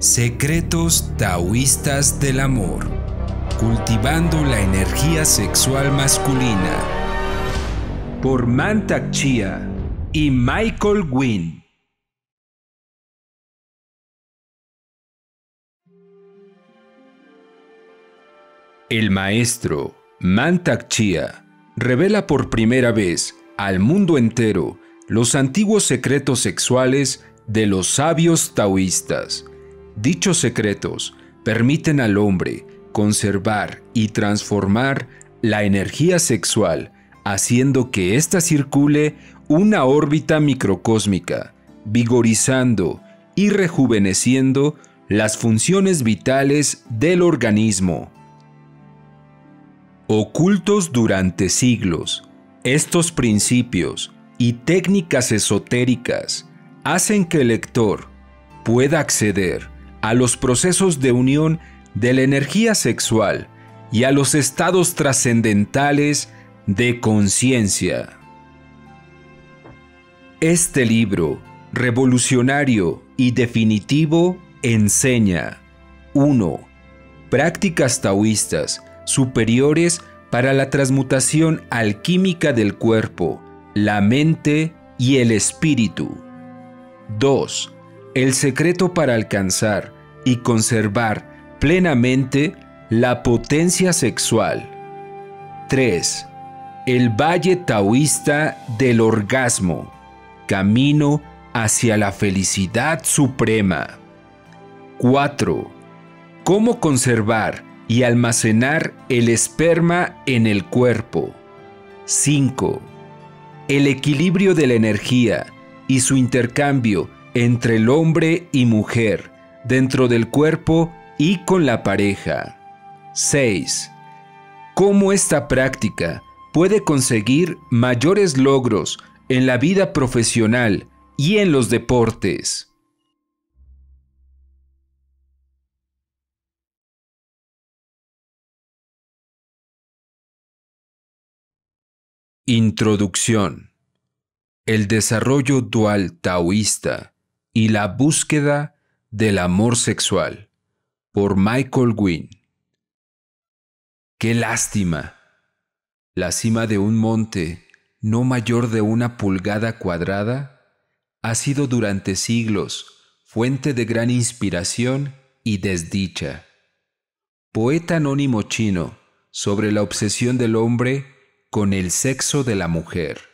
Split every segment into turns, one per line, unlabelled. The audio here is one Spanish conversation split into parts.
Secretos taoístas del amor. Cultivando la energía sexual masculina. Por Mantak Chia y Michael Wynn. El maestro Mantak Chia revela por primera vez al mundo entero los antiguos secretos sexuales de los sabios taoístas Dichos secretos permiten al hombre conservar y transformar la energía sexual, haciendo que ésta circule una órbita microcósmica, vigorizando y rejuveneciendo las funciones vitales del organismo. Ocultos durante siglos, estos principios y técnicas esotéricas hacen que el lector pueda acceder a los procesos de unión de la energía sexual y a los estados trascendentales de conciencia. Este libro, revolucionario y definitivo, enseña 1. Prácticas taoístas superiores para la transmutación alquímica del cuerpo, la mente y el espíritu. 2 el secreto para alcanzar y conservar plenamente la potencia sexual. 3. El valle taoísta del orgasmo, camino hacia la felicidad suprema. 4. Cómo conservar y almacenar el esperma en el cuerpo. 5. El equilibrio de la energía y su intercambio entre el hombre y mujer, dentro del cuerpo y con la pareja. 6. Cómo esta práctica puede conseguir mayores logros en la vida profesional y en los deportes. Introducción. El desarrollo dual taoísta y la búsqueda del amor sexual por Michael Wynn. Qué lástima. La cima de un monte no mayor de una pulgada cuadrada ha sido durante siglos fuente de gran inspiración y desdicha. Poeta anónimo chino sobre la obsesión del hombre con el sexo de la mujer.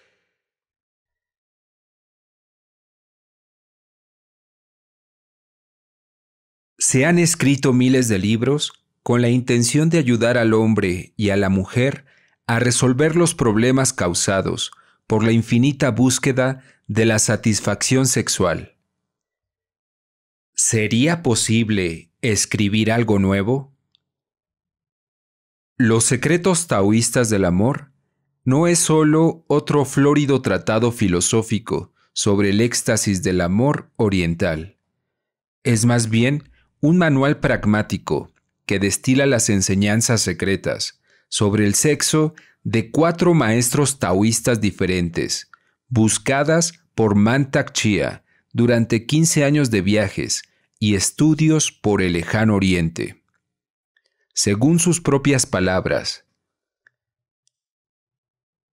Se han escrito miles de libros con la intención de ayudar al hombre y a la mujer a resolver los problemas causados por la infinita búsqueda de la satisfacción sexual. ¿Sería posible escribir algo nuevo? Los secretos taoístas del amor no es sólo otro flórido tratado filosófico sobre el éxtasis del amor oriental. Es más bien un manual pragmático que destila las enseñanzas secretas sobre el sexo de cuatro maestros taoístas diferentes, buscadas por Mantak Chia durante 15 años de viajes y estudios por el lejano oriente. Según sus propias palabras,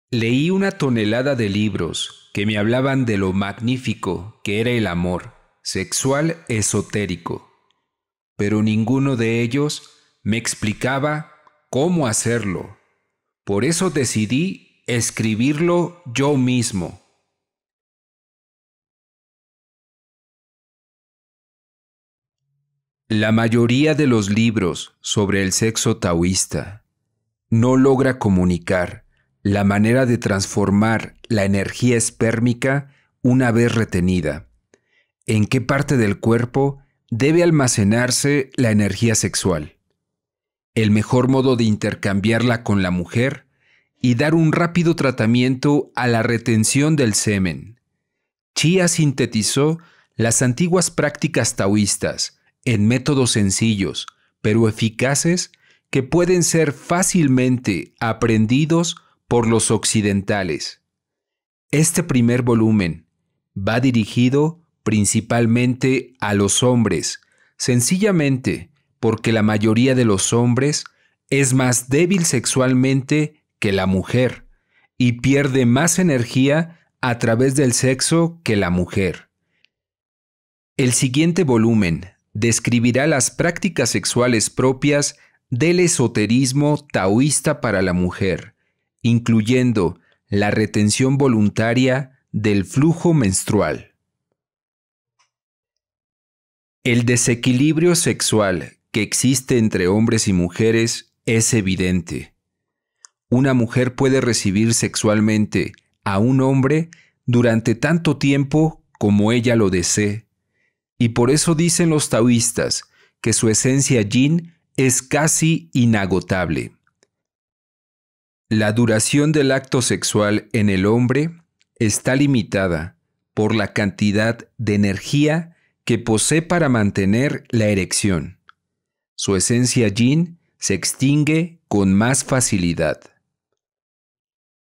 leí una tonelada de libros que me hablaban de lo magnífico que era el amor, sexual esotérico pero ninguno de ellos me explicaba cómo hacerlo. Por eso decidí escribirlo yo mismo. La mayoría de los libros sobre el sexo taoísta no logra comunicar la manera de transformar la energía espérmica una vez retenida, en qué parte del cuerpo debe almacenarse la energía sexual. El mejor modo de intercambiarla con la mujer y dar un rápido tratamiento a la retención del semen. Chia sintetizó las antiguas prácticas taoístas en métodos sencillos, pero eficaces, que pueden ser fácilmente aprendidos por los occidentales. Este primer volumen va dirigido principalmente a los hombres, sencillamente porque la mayoría de los hombres es más débil sexualmente que la mujer y pierde más energía a través del sexo que la mujer. El siguiente volumen describirá las prácticas sexuales propias del esoterismo taoísta para la mujer, incluyendo la retención voluntaria del flujo menstrual. El desequilibrio sexual que existe entre hombres y mujeres es evidente. Una mujer puede recibir sexualmente a un hombre durante tanto tiempo como ella lo desee. Y por eso dicen los taoístas que su esencia yin es casi inagotable. La duración del acto sexual en el hombre está limitada por la cantidad de energía que posee para mantener la erección. Su esencia yin se extingue con más facilidad.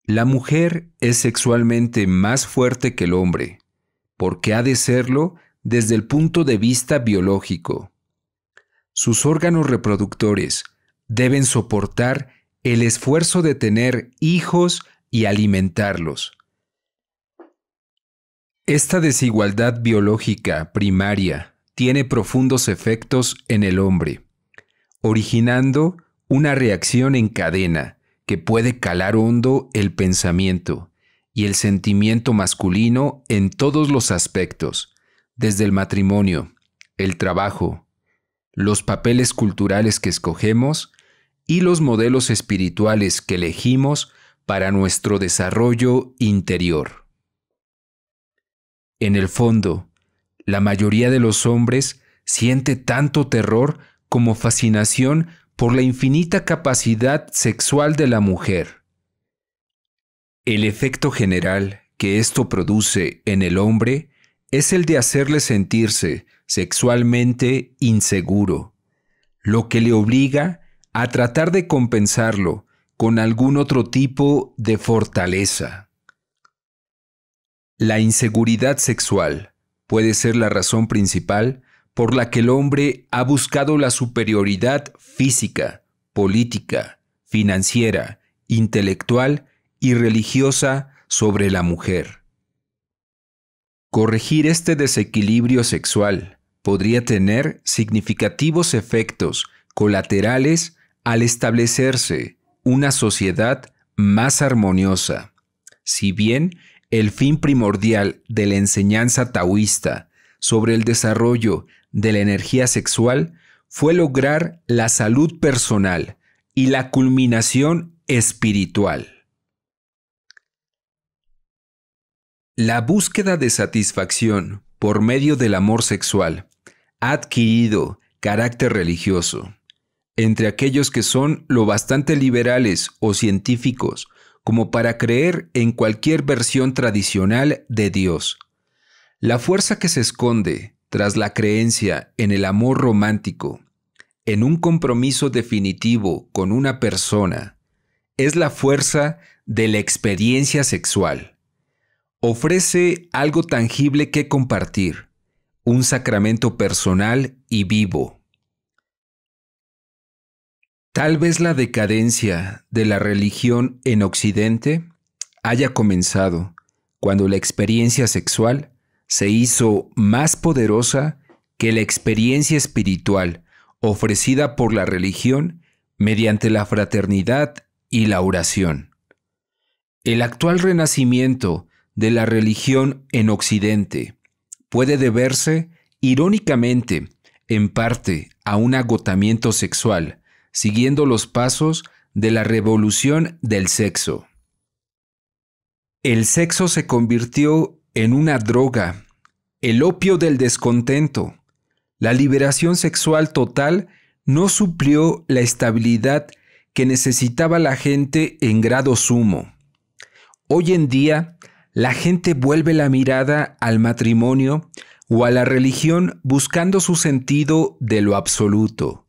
La mujer es sexualmente más fuerte que el hombre, porque ha de serlo desde el punto de vista biológico. Sus órganos reproductores deben soportar el esfuerzo de tener hijos y alimentarlos, esta desigualdad biológica primaria tiene profundos efectos en el hombre, originando una reacción en cadena que puede calar hondo el pensamiento y el sentimiento masculino en todos los aspectos, desde el matrimonio, el trabajo, los papeles culturales que escogemos y los modelos espirituales que elegimos para nuestro desarrollo interior. En el fondo, la mayoría de los hombres siente tanto terror como fascinación por la infinita capacidad sexual de la mujer. El efecto general que esto produce en el hombre es el de hacerle sentirse sexualmente inseguro, lo que le obliga a tratar de compensarlo con algún otro tipo de fortaleza. La inseguridad sexual puede ser la razón principal por la que el hombre ha buscado la superioridad física, política, financiera, intelectual y religiosa sobre la mujer. Corregir este desequilibrio sexual podría tener significativos efectos colaterales al establecerse una sociedad más armoniosa, si bien el fin primordial de la enseñanza taoísta sobre el desarrollo de la energía sexual fue lograr la salud personal y la culminación espiritual. La búsqueda de satisfacción por medio del amor sexual ha adquirido carácter religioso. Entre aquellos que son lo bastante liberales o científicos como para creer en cualquier versión tradicional de Dios. La fuerza que se esconde tras la creencia en el amor romántico, en un compromiso definitivo con una persona, es la fuerza de la experiencia sexual. Ofrece algo tangible que compartir, un sacramento personal y vivo. Tal vez la decadencia de la religión en Occidente haya comenzado cuando la experiencia sexual se hizo más poderosa que la experiencia espiritual ofrecida por la religión mediante la fraternidad y la oración. El actual renacimiento de la religión en Occidente puede deberse, irónicamente, en parte a un agotamiento sexual, siguiendo los pasos de la revolución del sexo. El sexo se convirtió en una droga, el opio del descontento. La liberación sexual total no suplió la estabilidad que necesitaba la gente en grado sumo. Hoy en día, la gente vuelve la mirada al matrimonio o a la religión buscando su sentido de lo absoluto.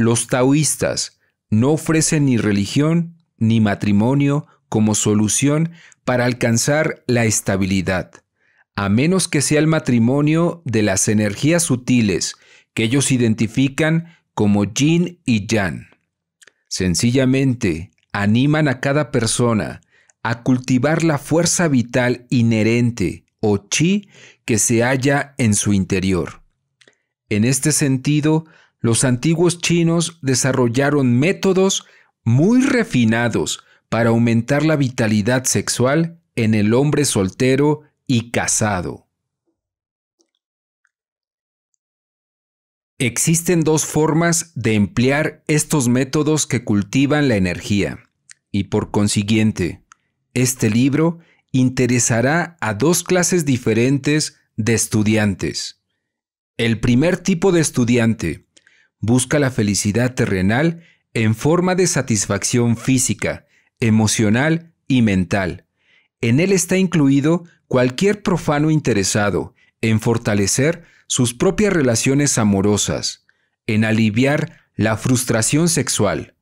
Los taoístas no ofrecen ni religión ni matrimonio como solución para alcanzar la estabilidad, a menos que sea el matrimonio de las energías sutiles que ellos identifican como yin y yang. Sencillamente, animan a cada persona a cultivar la fuerza vital inherente o chi que se halla en su interior. En este sentido, los antiguos chinos desarrollaron métodos muy refinados para aumentar la vitalidad sexual en el hombre soltero y casado. Existen dos formas de emplear estos métodos que cultivan la energía, y por consiguiente, este libro interesará a dos clases diferentes de estudiantes. El primer tipo de estudiante busca la felicidad terrenal en forma de satisfacción física, emocional y mental. En él está incluido cualquier profano interesado en fortalecer sus propias relaciones amorosas, en aliviar la frustración sexual,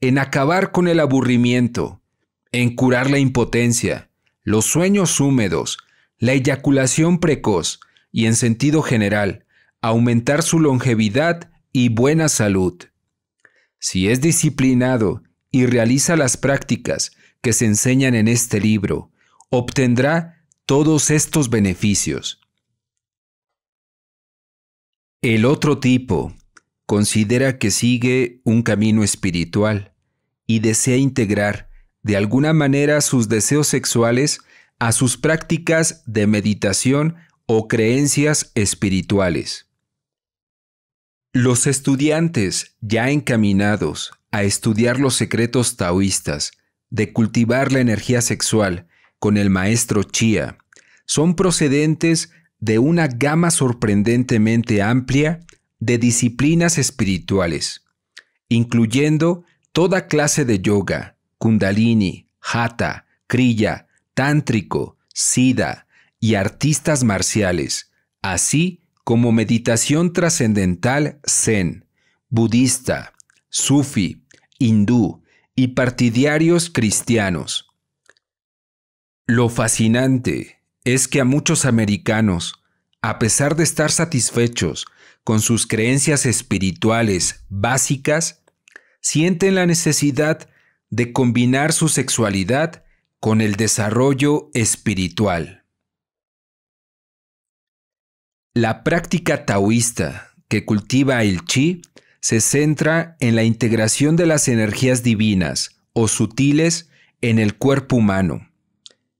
en acabar con el aburrimiento, en curar la impotencia, los sueños húmedos, la eyaculación precoz y en sentido general, aumentar su longevidad y buena salud. Si es disciplinado y realiza las prácticas que se enseñan en este libro, obtendrá todos estos beneficios. El otro tipo considera que sigue un camino espiritual y desea integrar de alguna manera sus deseos sexuales a sus prácticas de meditación o creencias espirituales. Los estudiantes ya encaminados a estudiar los secretos taoístas de cultivar la energía sexual con el maestro Chia son procedentes de una gama sorprendentemente amplia de disciplinas espirituales, incluyendo toda clase de yoga, kundalini, hatha, kriya, tántrico, sida y artistas marciales, así como meditación trascendental zen, budista, sufi, hindú y partidarios cristianos. Lo fascinante es que a muchos americanos, a pesar de estar satisfechos con sus creencias espirituales básicas, sienten la necesidad de combinar su sexualidad con el desarrollo espiritual. La práctica taoísta que cultiva el chi se centra en la integración de las energías divinas o sutiles en el cuerpo humano,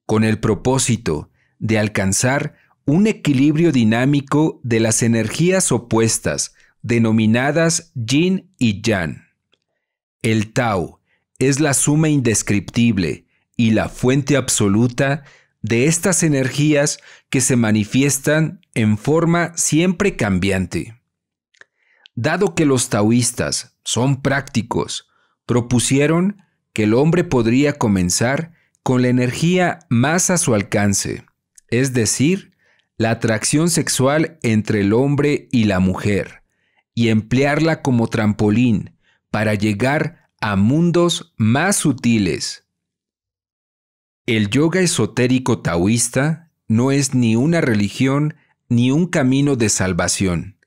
con el propósito de alcanzar un equilibrio dinámico de las energías opuestas, denominadas yin y yang. El Tao es la suma indescriptible y la fuente absoluta de estas energías que se manifiestan en forma siempre cambiante. Dado que los taoístas son prácticos, propusieron que el hombre podría comenzar con la energía más a su alcance, es decir, la atracción sexual entre el hombre y la mujer, y emplearla como trampolín para llegar a mundos más sutiles, el yoga esotérico taoísta no es ni una religión ni un camino de salvación.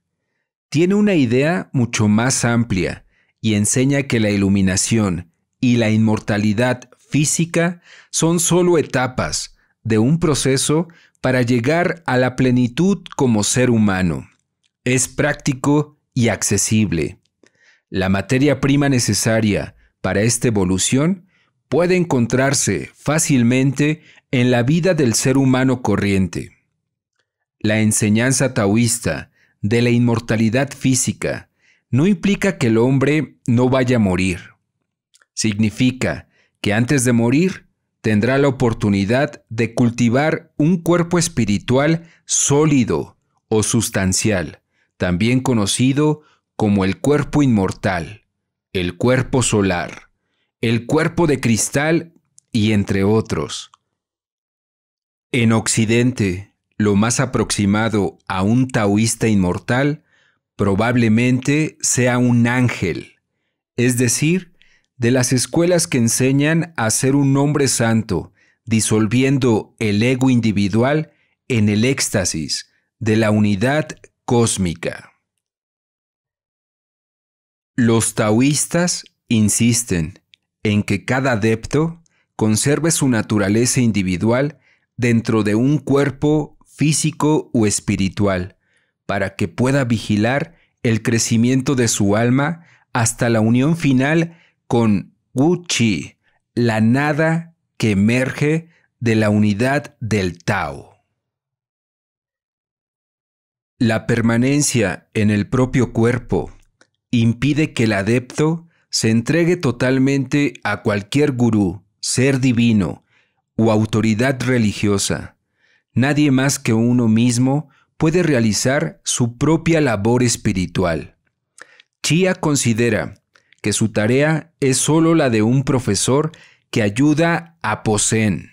Tiene una idea mucho más amplia y enseña que la iluminación y la inmortalidad física son solo etapas de un proceso para llegar a la plenitud como ser humano. Es práctico y accesible. La materia prima necesaria para esta evolución puede encontrarse fácilmente en la vida del ser humano corriente. La enseñanza taoísta de la inmortalidad física no implica que el hombre no vaya a morir. Significa que antes de morir tendrá la oportunidad de cultivar un cuerpo espiritual sólido o sustancial, también conocido como el cuerpo inmortal, el cuerpo solar el cuerpo de cristal y entre otros. En Occidente, lo más aproximado a un taoísta inmortal probablemente sea un ángel, es decir, de las escuelas que enseñan a ser un hombre santo, disolviendo el ego individual en el éxtasis de la unidad cósmica. Los taoístas insisten en que cada adepto conserve su naturaleza individual dentro de un cuerpo físico o espiritual, para que pueda vigilar el crecimiento de su alma hasta la unión final con Wu Chi, la nada que emerge de la unidad del Tao. La permanencia en el propio cuerpo impide que el adepto se entregue totalmente a cualquier gurú, ser divino o autoridad religiosa. Nadie más que uno mismo puede realizar su propia labor espiritual. Chia considera que su tarea es sólo la de un profesor que ayuda a Posen.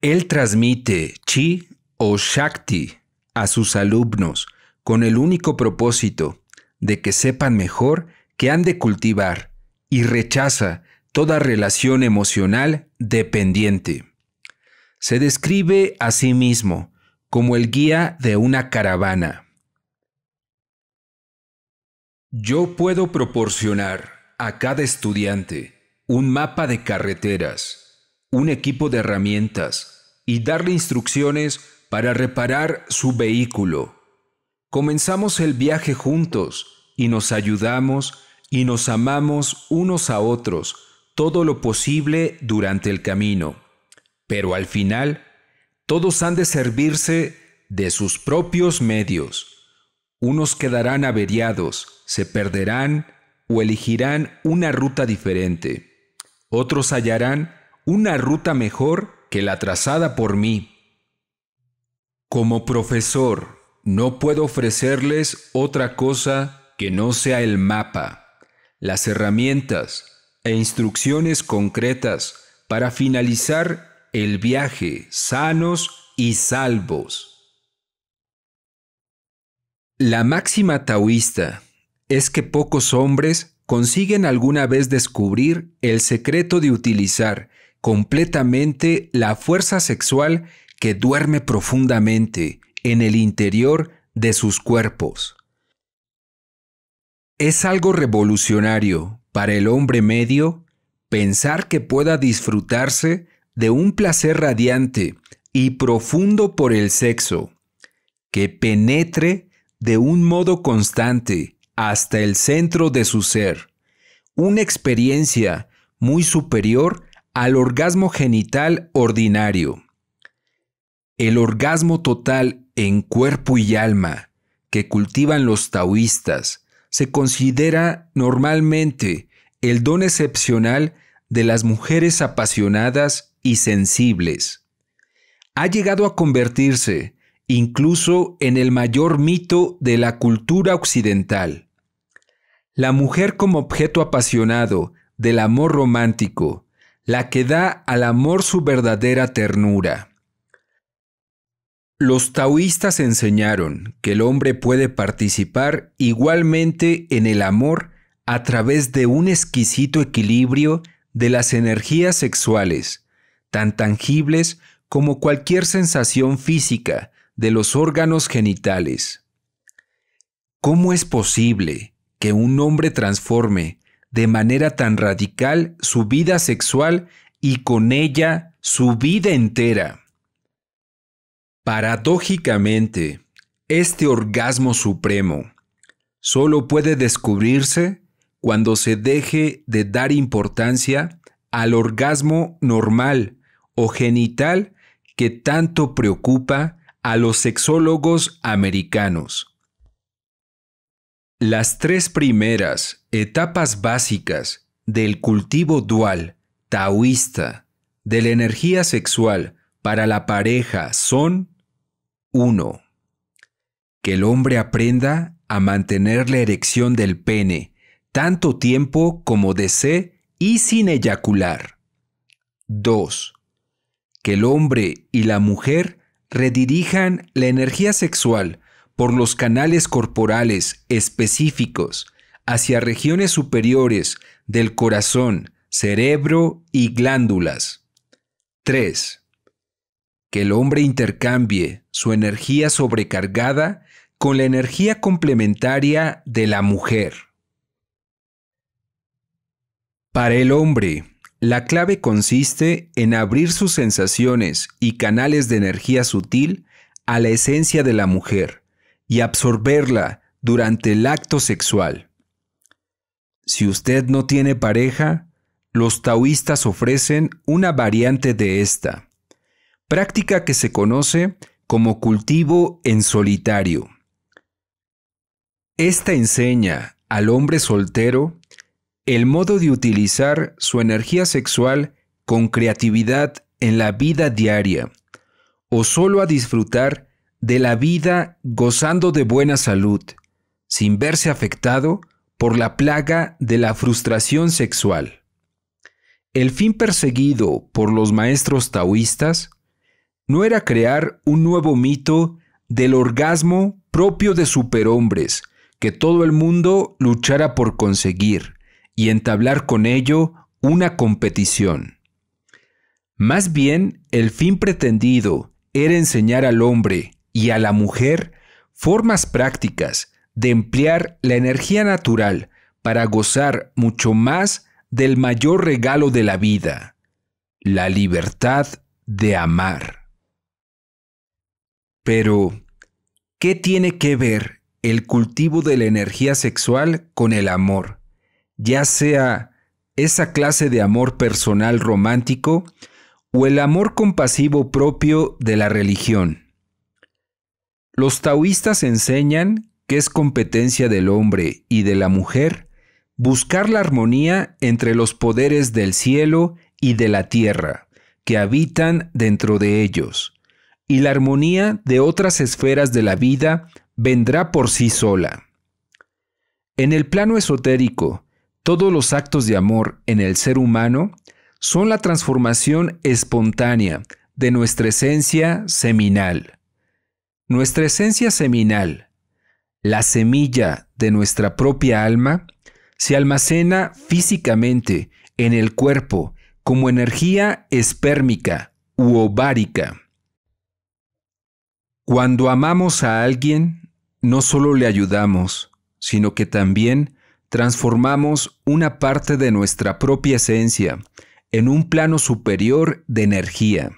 Él transmite chi o shakti a sus alumnos con el único propósito de que sepan mejor que han de cultivar y rechaza toda relación emocional dependiente. Se describe a sí mismo como el guía de una caravana. Yo puedo proporcionar a cada estudiante un mapa de carreteras, un equipo de herramientas y darle instrucciones para reparar su vehículo. Comenzamos el viaje juntos y nos ayudamos y nos amamos unos a otros todo lo posible durante el camino. Pero al final, todos han de servirse de sus propios medios. Unos quedarán averiados, se perderán o elegirán una ruta diferente. Otros hallarán una ruta mejor que la trazada por mí. Como profesor, no puedo ofrecerles otra cosa que no sea el mapa, las herramientas e instrucciones concretas para finalizar el viaje sanos y salvos. La máxima taoísta es que pocos hombres consiguen alguna vez descubrir el secreto de utilizar completamente la fuerza sexual que duerme profundamente en el interior de sus cuerpos. Es algo revolucionario para el hombre medio pensar que pueda disfrutarse de un placer radiante y profundo por el sexo, que penetre de un modo constante hasta el centro de su ser, una experiencia muy superior al orgasmo genital ordinario. El orgasmo total en cuerpo y alma que cultivan los taoístas se considera normalmente el don excepcional de las mujeres apasionadas y sensibles. Ha llegado a convertirse incluso en el mayor mito de la cultura occidental. La mujer como objeto apasionado del amor romántico, la que da al amor su verdadera ternura. Los taoístas enseñaron que el hombre puede participar igualmente en el amor a través de un exquisito equilibrio de las energías sexuales, tan tangibles como cualquier sensación física de los órganos genitales. ¿Cómo es posible que un hombre transforme de manera tan radical su vida sexual y con ella su vida entera? Paradójicamente, este orgasmo supremo solo puede descubrirse cuando se deje de dar importancia al orgasmo normal o genital que tanto preocupa a los sexólogos americanos. Las tres primeras etapas básicas del cultivo dual taoísta de la energía sexual para la pareja son 1. Que el hombre aprenda a mantener la erección del pene tanto tiempo como desee y sin eyacular. 2. Que el hombre y la mujer redirijan la energía sexual por los canales corporales específicos hacia regiones superiores del corazón, cerebro y glándulas. 3. Que el hombre intercambie su energía sobrecargada con la energía complementaria de la mujer. Para el hombre, la clave consiste en abrir sus sensaciones y canales de energía sutil a la esencia de la mujer y absorberla durante el acto sexual. Si usted no tiene pareja, los taoístas ofrecen una variante de esta, práctica que se conoce como cultivo en solitario. Esta enseña al hombre soltero el modo de utilizar su energía sexual con creatividad en la vida diaria, o solo a disfrutar de la vida gozando de buena salud, sin verse afectado por la plaga de la frustración sexual. El fin perseguido por los maestros taoístas no era crear un nuevo mito del orgasmo propio de superhombres, que todo el mundo luchara por conseguir y entablar con ello una competición. Más bien, el fin pretendido era enseñar al hombre y a la mujer formas prácticas de emplear la energía natural para gozar mucho más del mayor regalo de la vida, la libertad de amar. Pero, ¿qué tiene que ver el cultivo de la energía sexual con el amor? Ya sea esa clase de amor personal romántico o el amor compasivo propio de la religión. Los taoístas enseñan que es competencia del hombre y de la mujer buscar la armonía entre los poderes del cielo y de la tierra que habitan dentro de ellos y la armonía de otras esferas de la vida vendrá por sí sola. En el plano esotérico, todos los actos de amor en el ser humano son la transformación espontánea de nuestra esencia seminal. Nuestra esencia seminal, la semilla de nuestra propia alma, se almacena físicamente en el cuerpo como energía espérmica u ovárica. Cuando amamos a alguien, no solo le ayudamos, sino que también transformamos una parte de nuestra propia esencia en un plano superior de energía.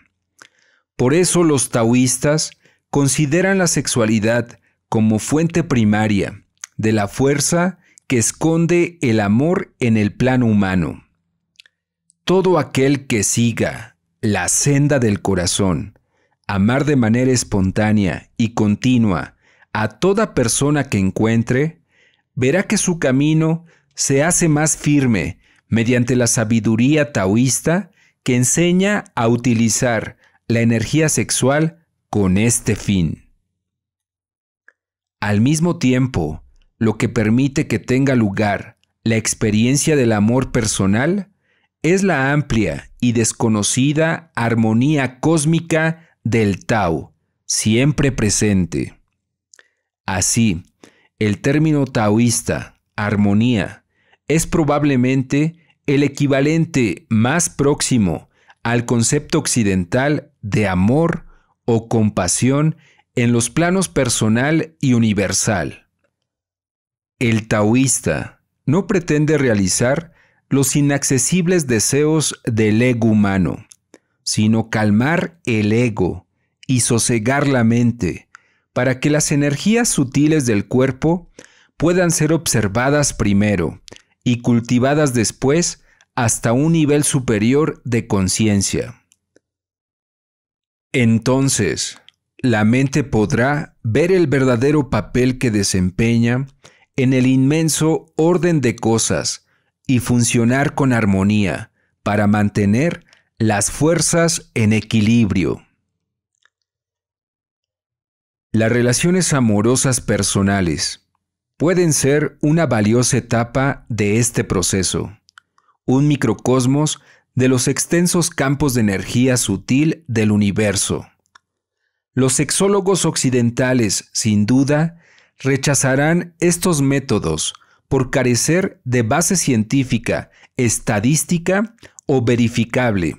Por eso los taoístas consideran la sexualidad como fuente primaria de la fuerza que esconde el amor en el plano humano. Todo aquel que siga la senda del corazón, amar de manera espontánea y continua a toda persona que encuentre, verá que su camino se hace más firme mediante la sabiduría taoísta que enseña a utilizar la energía sexual con este fin. Al mismo tiempo, lo que permite que tenga lugar la experiencia del amor personal es la amplia y desconocida armonía cósmica del Tao, siempre presente. Así, el término taoísta, armonía, es probablemente el equivalente más próximo al concepto occidental de amor o compasión en los planos personal y universal. El taoísta no pretende realizar los inaccesibles deseos del ego humano sino calmar el ego y sosegar la mente, para que las energías sutiles del cuerpo puedan ser observadas primero y cultivadas después hasta un nivel superior de conciencia. Entonces, la mente podrá ver el verdadero papel que desempeña en el inmenso orden de cosas y funcionar con armonía para mantener las fuerzas en equilibrio. Las relaciones amorosas personales pueden ser una valiosa etapa de este proceso, un microcosmos de los extensos campos de energía sutil del universo. Los sexólogos occidentales, sin duda, rechazarán estos métodos por carecer de base científica, estadística o verificable,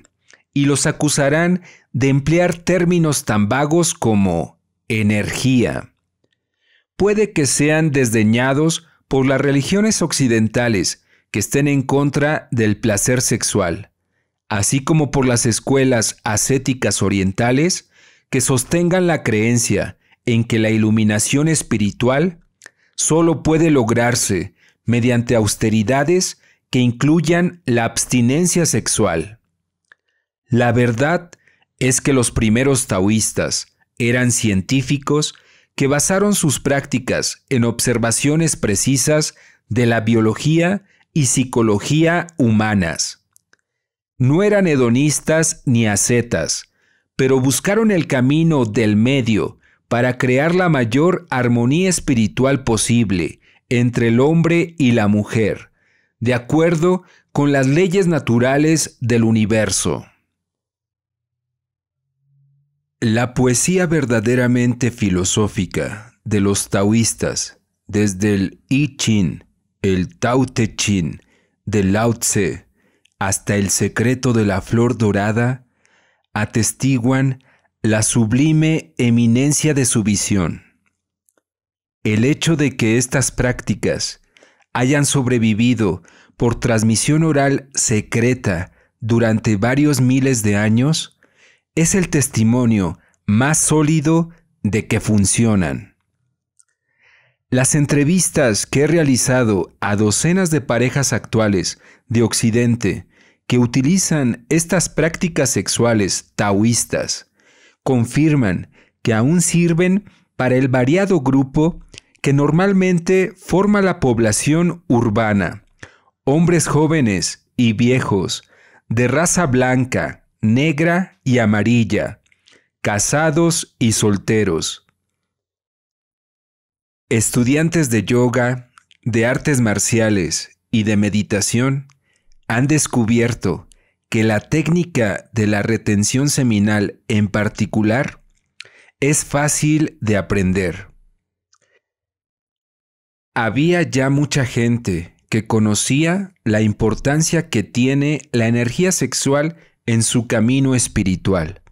y los acusarán de emplear términos tan vagos como energía. Puede que sean desdeñados por las religiones occidentales que estén en contra del placer sexual, así como por las escuelas ascéticas orientales que sostengan la creencia en que la iluminación espiritual solo puede lograrse mediante austeridades que incluyan la abstinencia sexual. La verdad es que los primeros taoístas eran científicos que basaron sus prácticas en observaciones precisas de la biología y psicología humanas. No eran hedonistas ni ascetas, pero buscaron el camino del medio para crear la mayor armonía espiritual posible entre el hombre y la mujer, de acuerdo con las leyes naturales del universo. La poesía verdaderamente filosófica de los taoístas, desde el I Ching, el Tao Te Ching, del Lao Tse, hasta el secreto de la flor dorada, atestiguan la sublime eminencia de su visión. El hecho de que estas prácticas hayan sobrevivido por transmisión oral secreta durante varios miles de años es el testimonio más sólido de que funcionan. Las entrevistas que he realizado a docenas de parejas actuales de Occidente que utilizan estas prácticas sexuales taoístas confirman que aún sirven para el variado grupo que normalmente forma la población urbana, hombres jóvenes y viejos, de raza blanca, negra y amarilla, casados y solteros, estudiantes de yoga, de artes marciales y de meditación han descubierto que la técnica de la retención seminal en particular es fácil de aprender. Había ya mucha gente que conocía la importancia que tiene la energía sexual en su camino espiritual,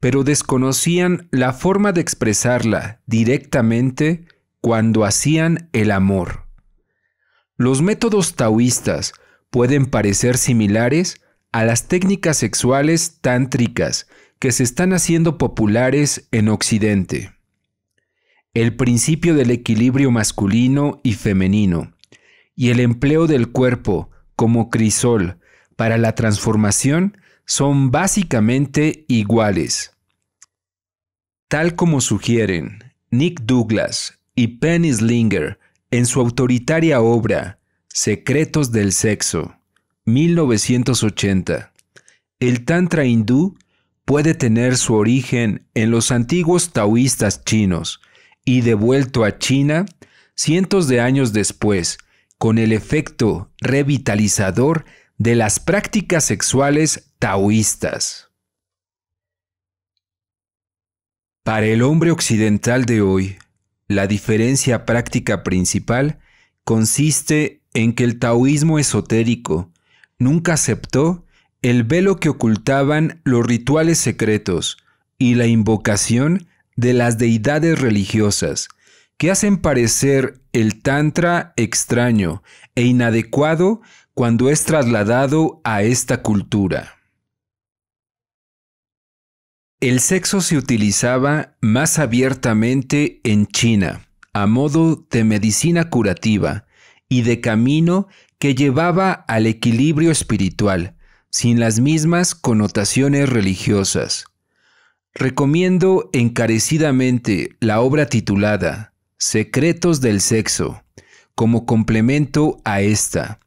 pero desconocían la forma de expresarla directamente cuando hacían el amor. Los métodos taoístas pueden parecer similares a las técnicas sexuales tántricas que se están haciendo populares en Occidente. El principio del equilibrio masculino y femenino y el empleo del cuerpo como crisol para la transformación son básicamente iguales. Tal como sugieren Nick Douglas y Penny Slinger en su autoritaria obra Secretos del Sexo, 1980, el Tantra hindú puede tener su origen en los antiguos taoístas chinos y devuelto a China cientos de años después, con el efecto revitalizador de las prácticas sexuales taoístas. Para el hombre occidental de hoy, la diferencia práctica principal consiste en que el taoísmo esotérico nunca aceptó el velo que ocultaban los rituales secretos y la invocación de las deidades religiosas, que hacen parecer el Tantra extraño e inadecuado cuando es trasladado a esta cultura. El sexo se utilizaba más abiertamente en China, a modo de medicina curativa y de camino que llevaba al equilibrio espiritual, sin las mismas connotaciones religiosas. Recomiendo encarecidamente la obra titulada Secretos del Sexo, como complemento a esta,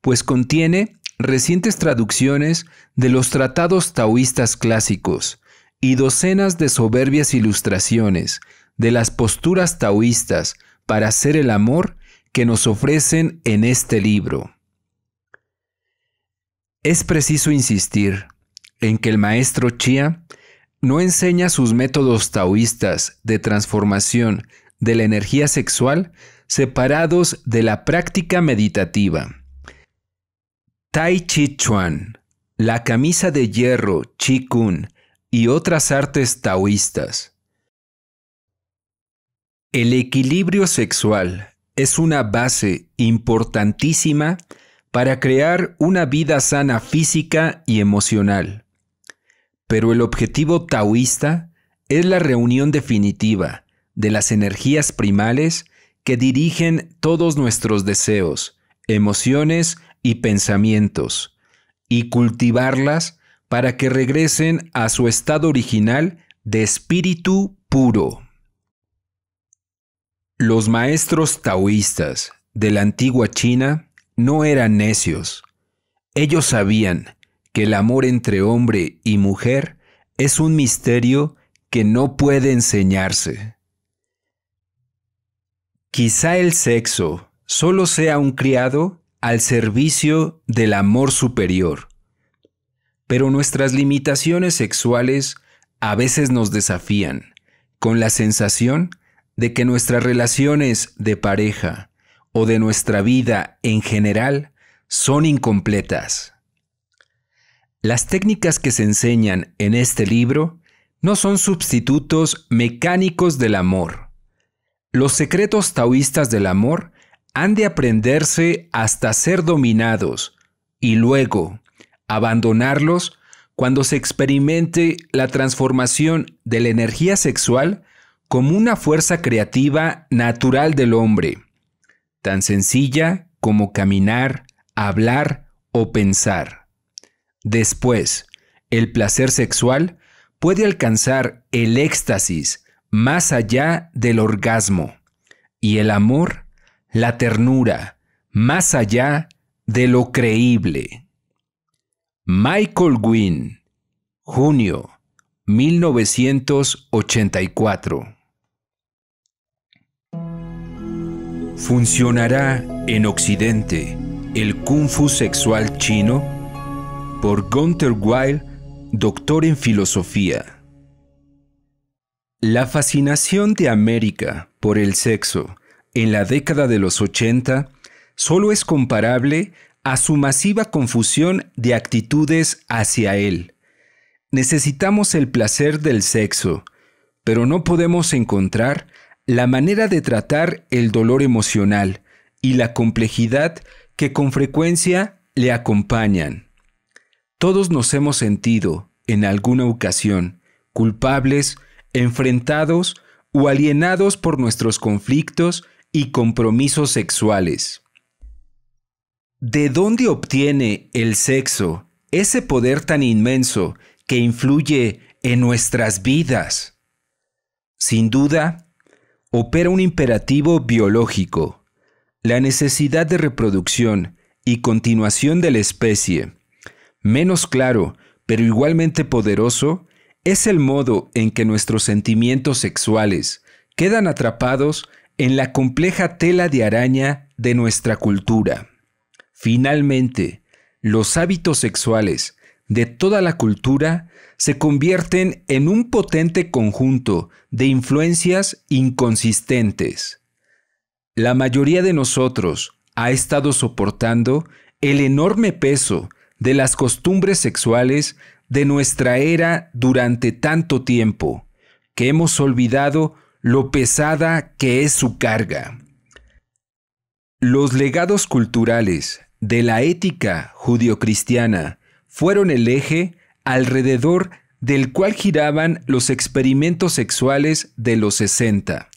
pues contiene recientes traducciones de los tratados taoístas clásicos y docenas de soberbias ilustraciones de las posturas taoístas para hacer el amor que nos ofrecen en este libro. Es preciso insistir en que el maestro Chia no enseña sus métodos taoístas de transformación de la energía sexual separados de la práctica meditativa. Tai Chi Chuan, la camisa de hierro, Chi Kun y otras artes taoístas. El equilibrio sexual es una base importantísima para crear una vida sana física y emocional. Pero el objetivo taoísta es la reunión definitiva de las energías primales que dirigen todos nuestros deseos, emociones y pensamientos, y cultivarlas para que regresen a su estado original de espíritu puro. Los maestros taoístas de la antigua China no eran necios. Ellos sabían que el amor entre hombre y mujer es un misterio que no puede enseñarse. Quizá el sexo solo sea un criado al servicio del amor superior. Pero nuestras limitaciones sexuales a veces nos desafían, con la sensación de que nuestras relaciones de pareja o de nuestra vida en general son incompletas. Las técnicas que se enseñan en este libro no son sustitutos mecánicos del amor. Los secretos taoístas del amor han de aprenderse hasta ser dominados y luego abandonarlos cuando se experimente la transformación de la energía sexual como una fuerza creativa natural del hombre, tan sencilla como caminar, hablar o pensar. Después, el placer sexual puede alcanzar el éxtasis más allá del orgasmo, y el amor la ternura, más allá de lo creíble. Michael Gwynn, junio 1984. ¿Funcionará en Occidente el kung fu sexual chino? Por Gunther Weil, doctor en filosofía. La fascinación de América por el sexo en la década de los 80 solo es comparable a su masiva confusión de actitudes hacia él. Necesitamos el placer del sexo, pero no podemos encontrar la manera de tratar el dolor emocional y la complejidad que con frecuencia le acompañan. Todos nos hemos sentido, en alguna ocasión, culpables, enfrentados o alienados por nuestros conflictos y compromisos sexuales. ¿De dónde obtiene el sexo ese poder tan inmenso que influye en nuestras vidas? Sin duda, opera un imperativo biológico, la necesidad de reproducción y continuación de la especie. Menos claro, pero igualmente poderoso, es el modo en que nuestros sentimientos sexuales quedan atrapados en la compleja tela de araña de nuestra cultura. Finalmente, los hábitos sexuales de toda la cultura se convierten en un potente conjunto de influencias inconsistentes. La mayoría de nosotros ha estado soportando el enorme peso de las costumbres sexuales de nuestra era durante tanto tiempo, que hemos olvidado lo pesada que es su carga. Los legados culturales de la ética judio-cristiana fueron el eje alrededor del cual giraban los experimentos sexuales de los 60.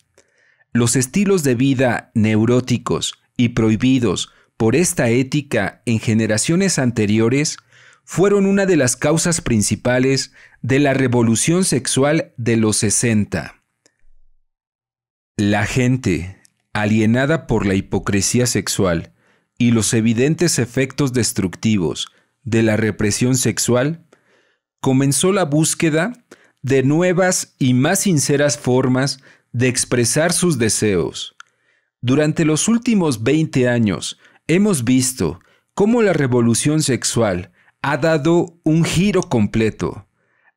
Los estilos de vida neuróticos y prohibidos por esta ética en generaciones anteriores fueron una de las causas principales de la revolución sexual de los 60. La gente, alienada por la hipocresía sexual y los evidentes efectos destructivos de la represión sexual, comenzó la búsqueda de nuevas y más sinceras formas de expresar sus deseos. Durante los últimos 20 años hemos visto cómo la revolución sexual ha dado un giro completo.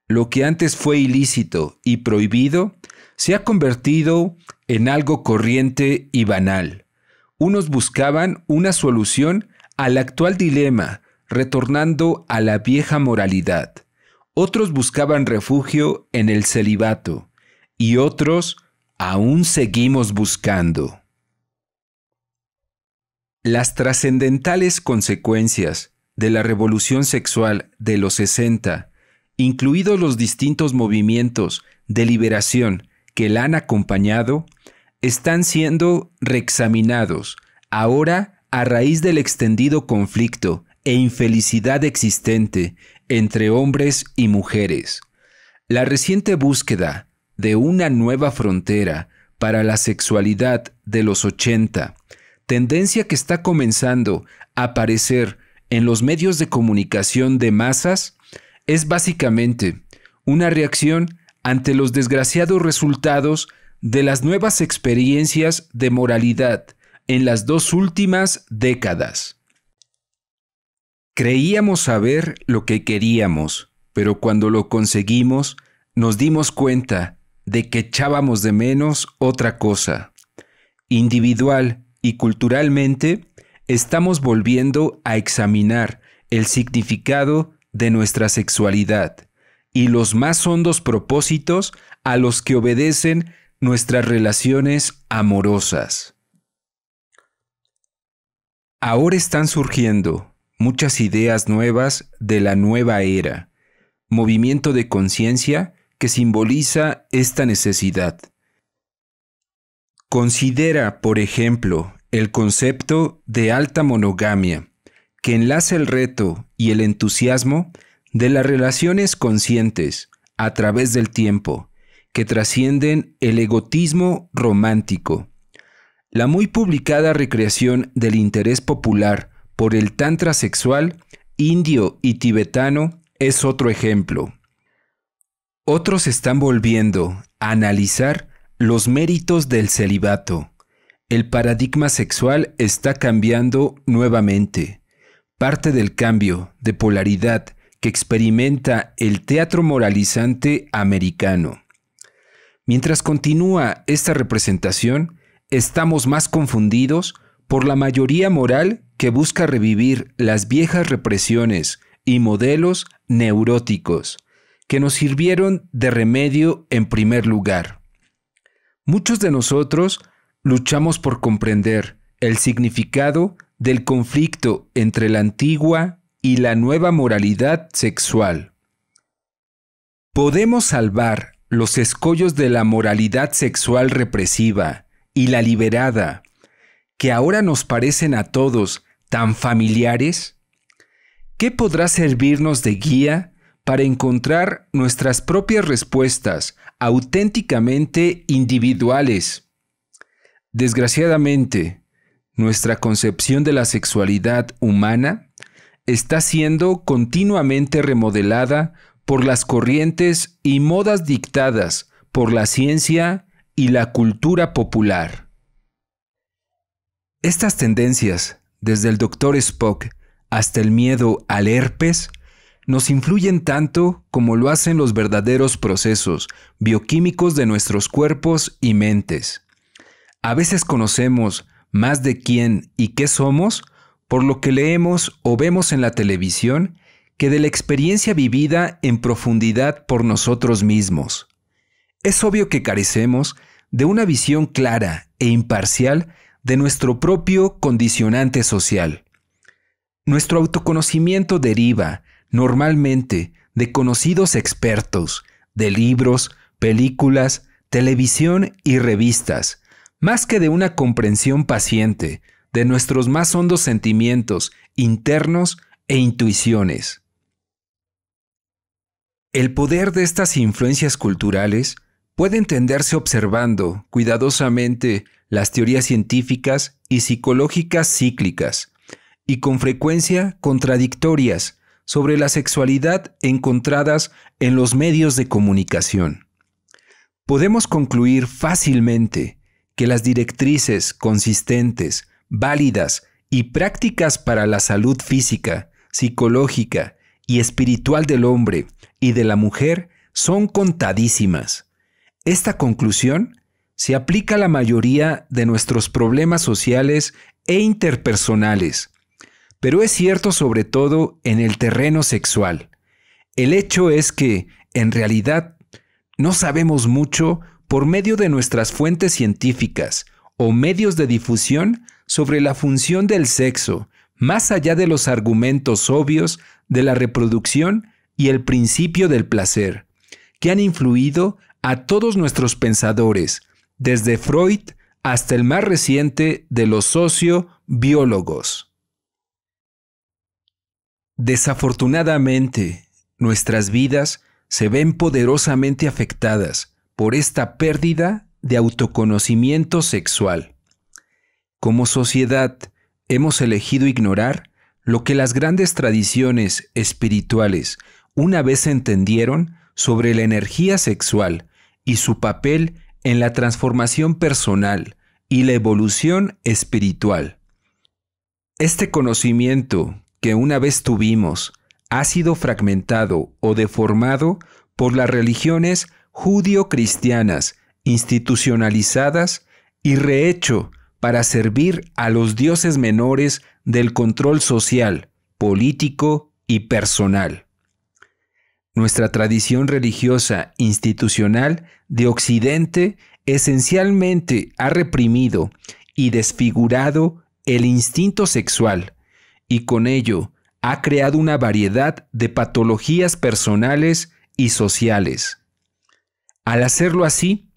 Lo que antes fue ilícito y prohibido se ha convertido en algo corriente y banal. Unos buscaban una solución al actual dilema, retornando a la vieja moralidad. Otros buscaban refugio en el celibato. Y otros aún seguimos buscando. Las trascendentales consecuencias de la revolución sexual de los 60, incluidos los distintos movimientos de liberación que la han acompañado, están siendo reexaminados ahora a raíz del extendido conflicto e infelicidad existente entre hombres y mujeres. La reciente búsqueda de una nueva frontera para la sexualidad de los 80, tendencia que está comenzando a aparecer en los medios de comunicación de masas, es básicamente una reacción ante los desgraciados resultados de las nuevas experiencias de moralidad en las dos últimas décadas. Creíamos saber lo que queríamos, pero cuando lo conseguimos nos dimos cuenta de que echábamos de menos otra cosa. Individual y culturalmente, estamos volviendo a examinar el significado de nuestra sexualidad y los más hondos propósitos a los que obedecen nuestras relaciones amorosas. Ahora están surgiendo muchas ideas nuevas de la nueva era, movimiento de conciencia que simboliza esta necesidad. Considera, por ejemplo, el concepto de alta monogamia, que enlaza el reto y el entusiasmo de las relaciones conscientes a través del tiempo, que trascienden el egotismo romántico. La muy publicada recreación del interés popular por el tantra sexual indio y tibetano es otro ejemplo. Otros están volviendo a analizar los méritos del celibato. El paradigma sexual está cambiando nuevamente. Parte del cambio de polaridad que experimenta el teatro moralizante americano. Mientras continúa esta representación, estamos más confundidos por la mayoría moral que busca revivir las viejas represiones y modelos neuróticos que nos sirvieron de remedio en primer lugar. Muchos de nosotros luchamos por comprender el significado del conflicto entre la antigua y la nueva moralidad sexual. Podemos salvar los escollos de la moralidad sexual represiva y la liberada, que ahora nos parecen a todos tan familiares? ¿Qué podrá servirnos de guía para encontrar nuestras propias respuestas auténticamente individuales? Desgraciadamente, nuestra concepción de la sexualidad humana está siendo continuamente remodelada por las corrientes y modas dictadas por la ciencia y la cultura popular. Estas tendencias, desde el Dr. Spock hasta el miedo al herpes, nos influyen tanto como lo hacen los verdaderos procesos bioquímicos de nuestros cuerpos y mentes. A veces conocemos más de quién y qué somos por lo que leemos o vemos en la televisión que de la experiencia vivida en profundidad por nosotros mismos. Es obvio que carecemos de una visión clara e imparcial de nuestro propio condicionante social. Nuestro autoconocimiento deriva, normalmente, de conocidos expertos, de libros, películas, televisión y revistas, más que de una comprensión paciente de nuestros más hondos sentimientos internos e intuiciones. El poder de estas influencias culturales puede entenderse observando cuidadosamente las teorías científicas y psicológicas cíclicas, y con frecuencia contradictorias, sobre la sexualidad encontradas en los medios de comunicación. Podemos concluir fácilmente que las directrices consistentes, válidas y prácticas para la salud física, psicológica y espiritual del hombre y de la mujer son contadísimas. Esta conclusión se aplica a la mayoría de nuestros problemas sociales e interpersonales, pero es cierto sobre todo en el terreno sexual. El hecho es que, en realidad, no sabemos mucho por medio de nuestras fuentes científicas o medios de difusión sobre la función del sexo, más allá de los argumentos obvios de la reproducción y el principio del placer, que han influido a todos nuestros pensadores, desde Freud hasta el más reciente de los sociobiólogos. Desafortunadamente, nuestras vidas se ven poderosamente afectadas por esta pérdida de autoconocimiento sexual. Como sociedad, hemos elegido ignorar lo que las grandes tradiciones espirituales una vez entendieron sobre la energía sexual y su papel en la transformación personal y la evolución espiritual. Este conocimiento que una vez tuvimos ha sido fragmentado o deformado por las religiones judio-cristianas institucionalizadas y rehecho para servir a los dioses menores del control social, político y personal. Nuestra tradición religiosa institucional de Occidente esencialmente ha reprimido y desfigurado el instinto sexual y con ello ha creado una variedad de patologías personales y sociales. Al hacerlo así,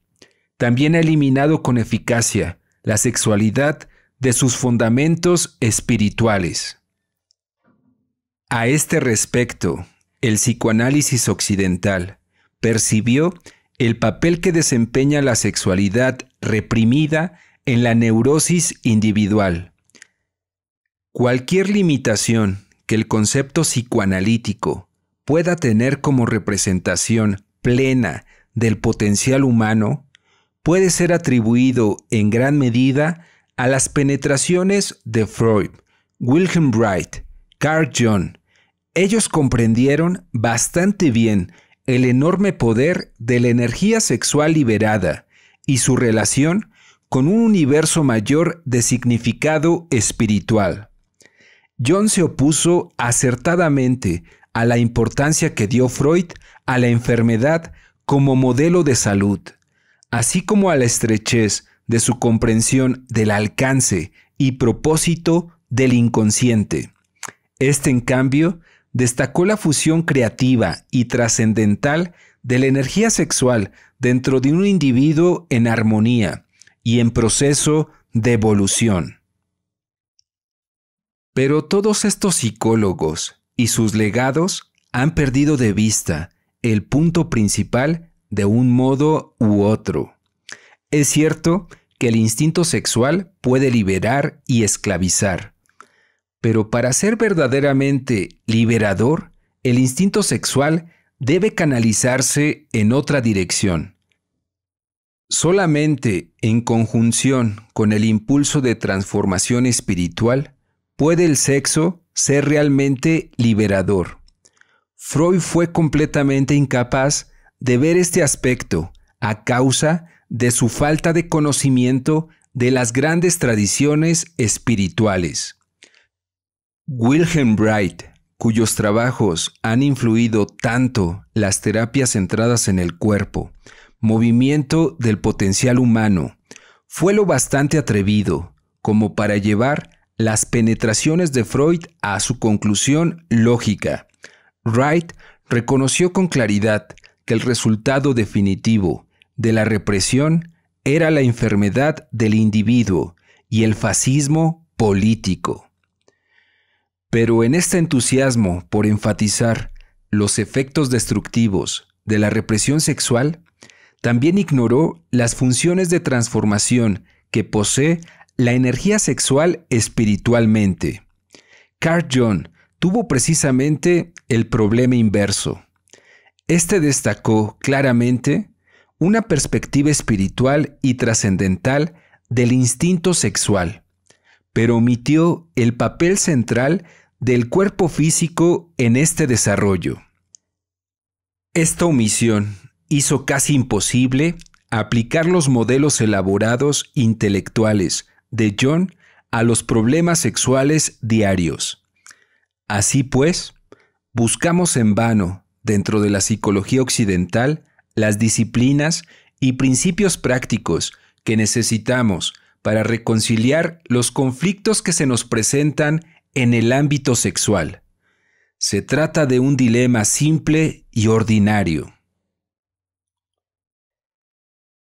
también ha eliminado con eficacia la sexualidad de sus fundamentos espirituales. A este respecto, el psicoanálisis occidental percibió el papel que desempeña la sexualidad reprimida en la neurosis individual. Cualquier limitación que el concepto psicoanalítico pueda tener como representación plena del potencial humano puede ser atribuido en gran medida a las penetraciones de Freud, Wilhelm Wright, Carl Jung, ellos comprendieron bastante bien el enorme poder de la energía sexual liberada y su relación con un universo mayor de significado espiritual. John se opuso acertadamente a la importancia que dio Freud a la enfermedad como modelo de salud, así como a la estrechez de su comprensión del alcance y propósito del inconsciente. Este, en cambio, destacó la fusión creativa y trascendental de la energía sexual dentro de un individuo en armonía y en proceso de evolución. Pero todos estos psicólogos y sus legados han perdido de vista el punto principal de un modo u otro. Es cierto que el instinto sexual puede liberar y esclavizar, pero para ser verdaderamente liberador, el instinto sexual debe canalizarse en otra dirección. Solamente en conjunción con el impulso de transformación espiritual puede el sexo ser realmente liberador. Freud fue completamente incapaz de ver este aspecto a causa de su falta de conocimiento de las grandes tradiciones espirituales. Wilhelm Wright, cuyos trabajos han influido tanto las terapias centradas en el cuerpo, movimiento del potencial humano, fue lo bastante atrevido como para llevar las penetraciones de Freud a su conclusión lógica. Wright reconoció con claridad que el resultado definitivo de la represión era la enfermedad del individuo y el fascismo político. Pero en este entusiasmo por enfatizar los efectos destructivos de la represión sexual, también ignoró las funciones de transformación que posee la energía sexual espiritualmente. Carl Jung tuvo precisamente el problema inverso. Este destacó claramente una perspectiva espiritual y trascendental del instinto sexual, pero omitió el papel central del cuerpo físico en este desarrollo. Esta omisión hizo casi imposible aplicar los modelos elaborados intelectuales de John a los problemas sexuales diarios. Así pues, buscamos en vano, dentro de la psicología occidental, las disciplinas y principios prácticos que necesitamos para reconciliar los conflictos que se nos presentan en el ámbito sexual. Se trata de un dilema simple y ordinario.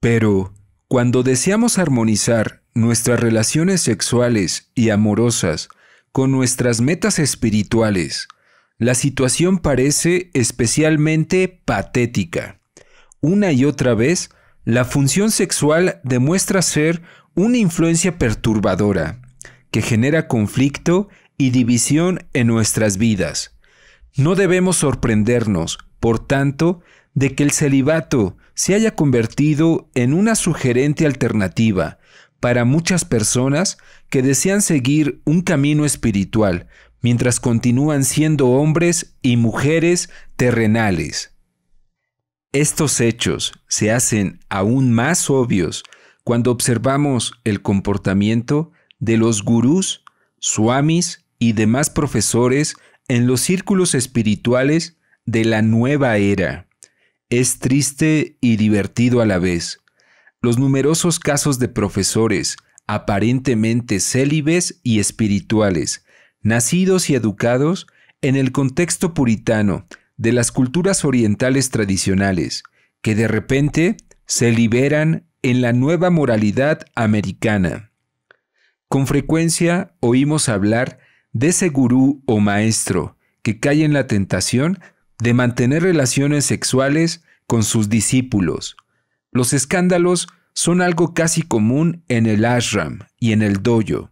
Pero, cuando deseamos armonizar nuestras relaciones sexuales y amorosas con nuestras metas espirituales, la situación parece especialmente patética. Una y otra vez, la función sexual demuestra ser una influencia perturbadora, que genera conflicto y división en nuestras vidas. No debemos sorprendernos, por tanto, de que el celibato se haya convertido en una sugerente alternativa para muchas personas que desean seguir un camino espiritual mientras continúan siendo hombres y mujeres terrenales. Estos hechos se hacen aún más obvios cuando observamos el comportamiento de los gurús, suamis y demás profesores en los círculos espirituales de la nueva era. Es triste y divertido a la vez. Los numerosos casos de profesores, aparentemente célibes y espirituales, nacidos y educados en el contexto puritano de las culturas orientales tradicionales, que de repente se liberan en la nueva moralidad americana. Con frecuencia oímos hablar de ese gurú o maestro que cae en la tentación de mantener relaciones sexuales con sus discípulos. Los escándalos son algo casi común en el ashram y en el dojo.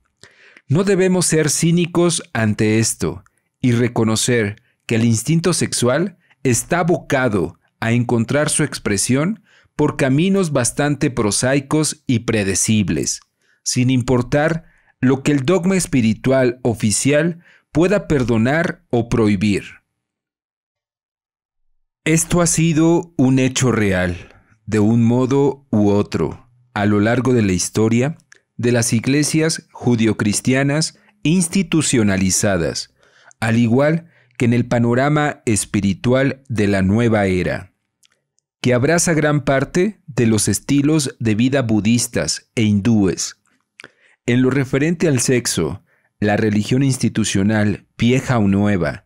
No debemos ser cínicos ante esto y reconocer que el instinto sexual está abocado a encontrar su expresión por caminos bastante prosaicos y predecibles, sin importar lo que el dogma espiritual oficial pueda perdonar o prohibir. Esto ha sido un hecho real, de un modo u otro, a lo largo de la historia de las iglesias judio-cristianas institucionalizadas, al igual que en el panorama espiritual de la nueva era, que abraza gran parte de los estilos de vida budistas e hindúes, en lo referente al sexo, la religión institucional, vieja o nueva,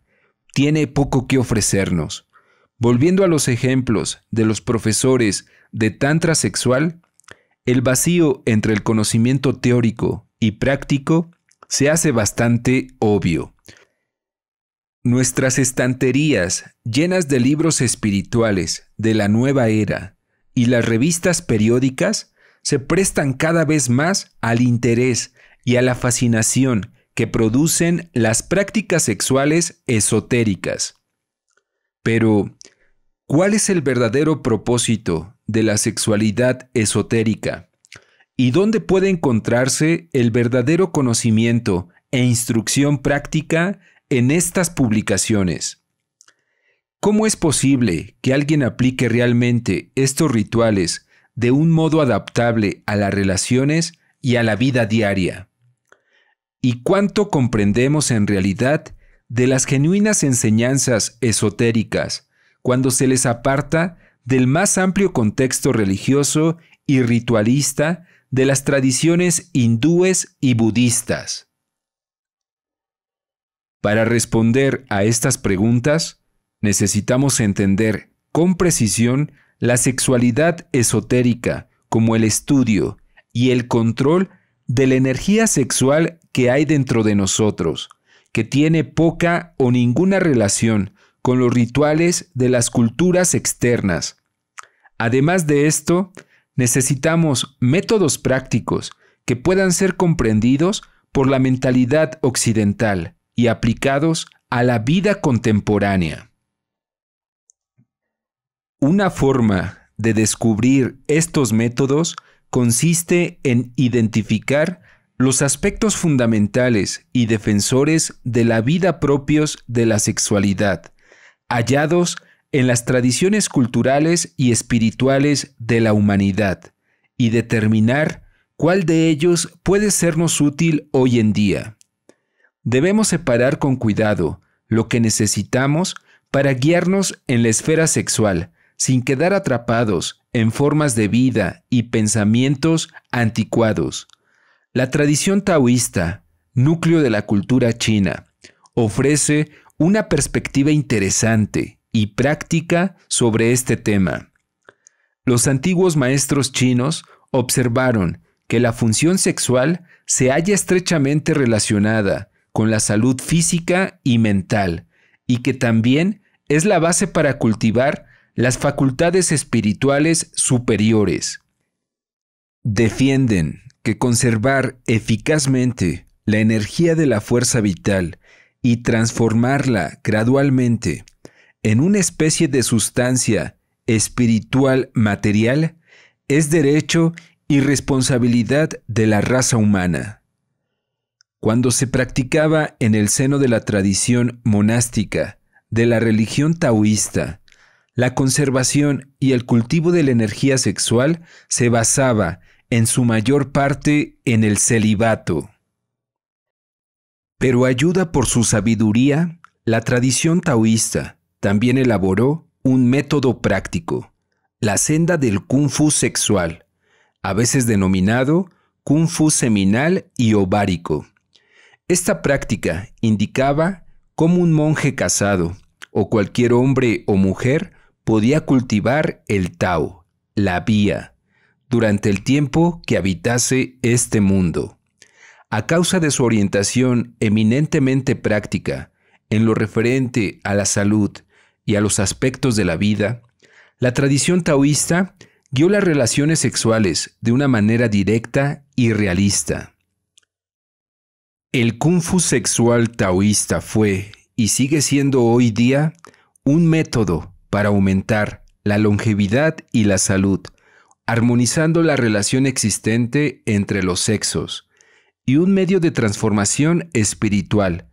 tiene poco que ofrecernos. Volviendo a los ejemplos de los profesores de tantra sexual, el vacío entre el conocimiento teórico y práctico se hace bastante obvio. Nuestras estanterías llenas de libros espirituales de la nueva era y las revistas periódicas se prestan cada vez más al interés y a la fascinación que producen las prácticas sexuales esotéricas. Pero, ¿cuál es el verdadero propósito de la sexualidad esotérica? ¿Y dónde puede encontrarse el verdadero conocimiento e instrucción práctica en estas publicaciones? ¿Cómo es posible que alguien aplique realmente estos rituales de un modo adaptable a las relaciones y a la vida diaria. ¿Y cuánto comprendemos en realidad de las genuinas enseñanzas esotéricas cuando se les aparta del más amplio contexto religioso y ritualista de las tradiciones hindúes y budistas? Para responder a estas preguntas, necesitamos entender con precisión la sexualidad esotérica, como el estudio y el control de la energía sexual que hay dentro de nosotros, que tiene poca o ninguna relación con los rituales de las culturas externas. Además de esto, necesitamos métodos prácticos que puedan ser comprendidos por la mentalidad occidental y aplicados a la vida contemporánea. Una forma de descubrir estos métodos consiste en identificar los aspectos fundamentales y defensores de la vida propios de la sexualidad, hallados en las tradiciones culturales y espirituales de la humanidad, y determinar cuál de ellos puede sernos útil hoy en día. Debemos separar con cuidado lo que necesitamos para guiarnos en la esfera sexual, sin quedar atrapados en formas de vida y pensamientos anticuados. La tradición taoísta, núcleo de la cultura china, ofrece una perspectiva interesante y práctica sobre este tema. Los antiguos maestros chinos observaron que la función sexual se halla estrechamente relacionada con la salud física y mental, y que también es la base para cultivar las facultades espirituales superiores. Defienden que conservar eficazmente la energía de la fuerza vital y transformarla gradualmente en una especie de sustancia espiritual material es derecho y responsabilidad de la raza humana. Cuando se practicaba en el seno de la tradición monástica de la religión taoísta, la conservación y el cultivo de la energía sexual se basaba, en su mayor parte, en el celibato. Pero ayuda por su sabiduría, la tradición taoísta también elaboró un método práctico, la senda del kung fu sexual, a veces denominado kung fu seminal y ovárico. Esta práctica indicaba cómo un monje casado o cualquier hombre o mujer podía cultivar el Tao, la vía, durante el tiempo que habitase este mundo. A causa de su orientación eminentemente práctica en lo referente a la salud y a los aspectos de la vida, la tradición taoísta guió las relaciones sexuales de una manera directa y realista. El kung fu sexual taoísta fue y sigue siendo hoy día un método para aumentar la longevidad y la salud, armonizando la relación existente entre los sexos, y un medio de transformación espiritual,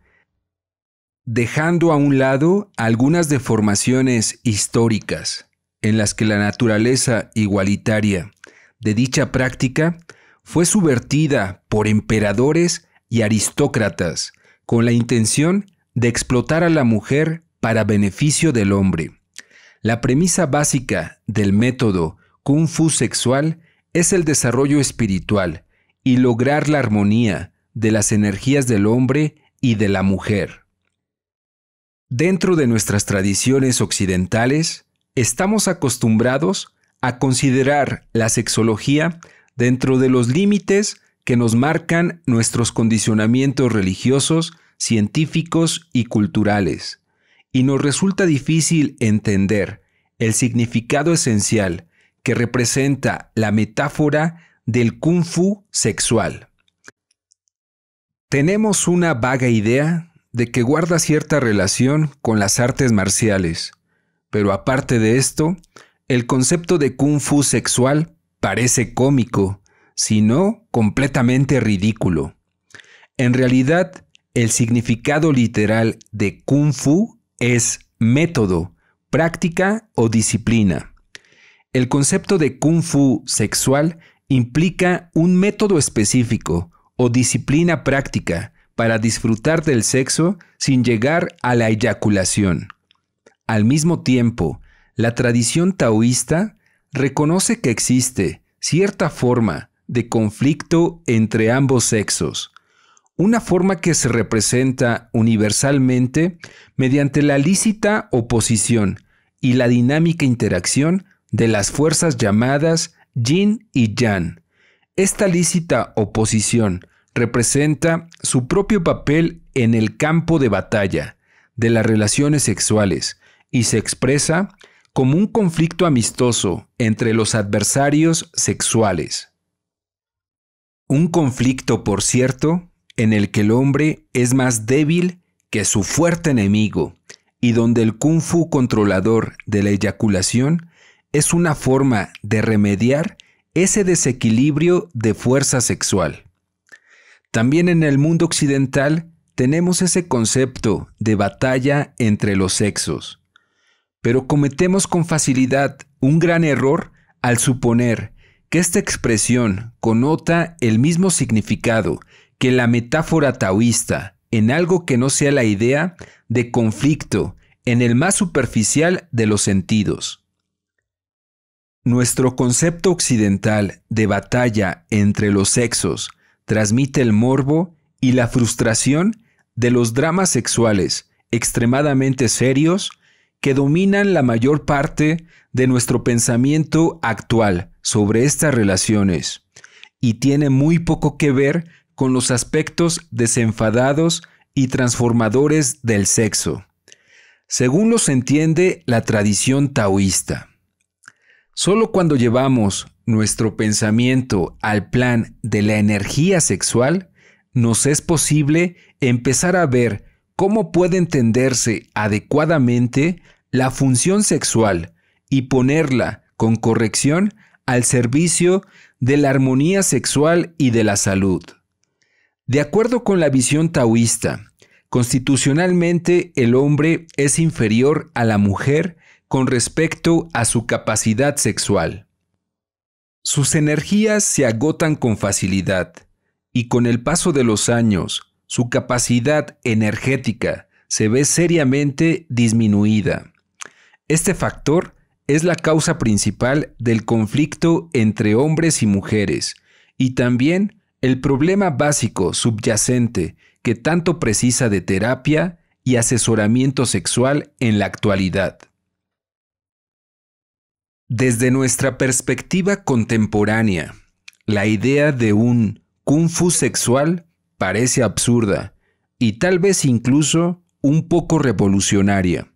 dejando a un lado algunas deformaciones históricas en las que la naturaleza igualitaria de dicha práctica fue subvertida por emperadores y aristócratas con la intención de explotar a la mujer para beneficio del hombre. La premisa básica del método Kung Fu sexual es el desarrollo espiritual y lograr la armonía de las energías del hombre y de la mujer. Dentro de nuestras tradiciones occidentales, estamos acostumbrados a considerar la sexología dentro de los límites que nos marcan nuestros condicionamientos religiosos, científicos y culturales y nos resulta difícil entender el significado esencial que representa la metáfora del kung fu sexual. Tenemos una vaga idea de que guarda cierta relación con las artes marciales, pero aparte de esto, el concepto de kung fu sexual parece cómico, si no completamente ridículo. En realidad, el significado literal de kung fu es método, práctica o disciplina. El concepto de kung fu sexual implica un método específico o disciplina práctica para disfrutar del sexo sin llegar a la eyaculación. Al mismo tiempo, la tradición taoísta reconoce que existe cierta forma de conflicto entre ambos sexos, una forma que se representa universalmente mediante la lícita oposición y la dinámica interacción de las fuerzas llamadas yin y yang. Esta lícita oposición representa su propio papel en el campo de batalla de las relaciones sexuales y se expresa como un conflicto amistoso entre los adversarios sexuales. Un conflicto, por cierto, en el que el hombre es más débil que su fuerte enemigo y donde el kung fu controlador de la eyaculación es una forma de remediar ese desequilibrio de fuerza sexual. También en el mundo occidental tenemos ese concepto de batalla entre los sexos, pero cometemos con facilidad un gran error al suponer que esta expresión conota el mismo significado que la metáfora taoísta en algo que no sea la idea de conflicto en el más superficial de los sentidos. Nuestro concepto occidental de batalla entre los sexos transmite el morbo y la frustración de los dramas sexuales extremadamente serios que dominan la mayor parte de nuestro pensamiento actual sobre estas relaciones y tiene muy poco que ver con los aspectos desenfadados y transformadores del sexo, según los entiende la tradición taoísta. Solo cuando llevamos nuestro pensamiento al plan de la energía sexual, nos es posible empezar a ver cómo puede entenderse adecuadamente la función sexual y ponerla con corrección al servicio de la armonía sexual y de la salud. De acuerdo con la visión taoísta, constitucionalmente el hombre es inferior a la mujer con respecto a su capacidad sexual. Sus energías se agotan con facilidad y con el paso de los años su capacidad energética se ve seriamente disminuida. Este factor es la causa principal del conflicto entre hombres y mujeres y también el problema básico subyacente que tanto precisa de terapia y asesoramiento sexual en la actualidad. Desde nuestra perspectiva contemporánea, la idea de un kung fu sexual parece absurda y tal vez incluso un poco revolucionaria.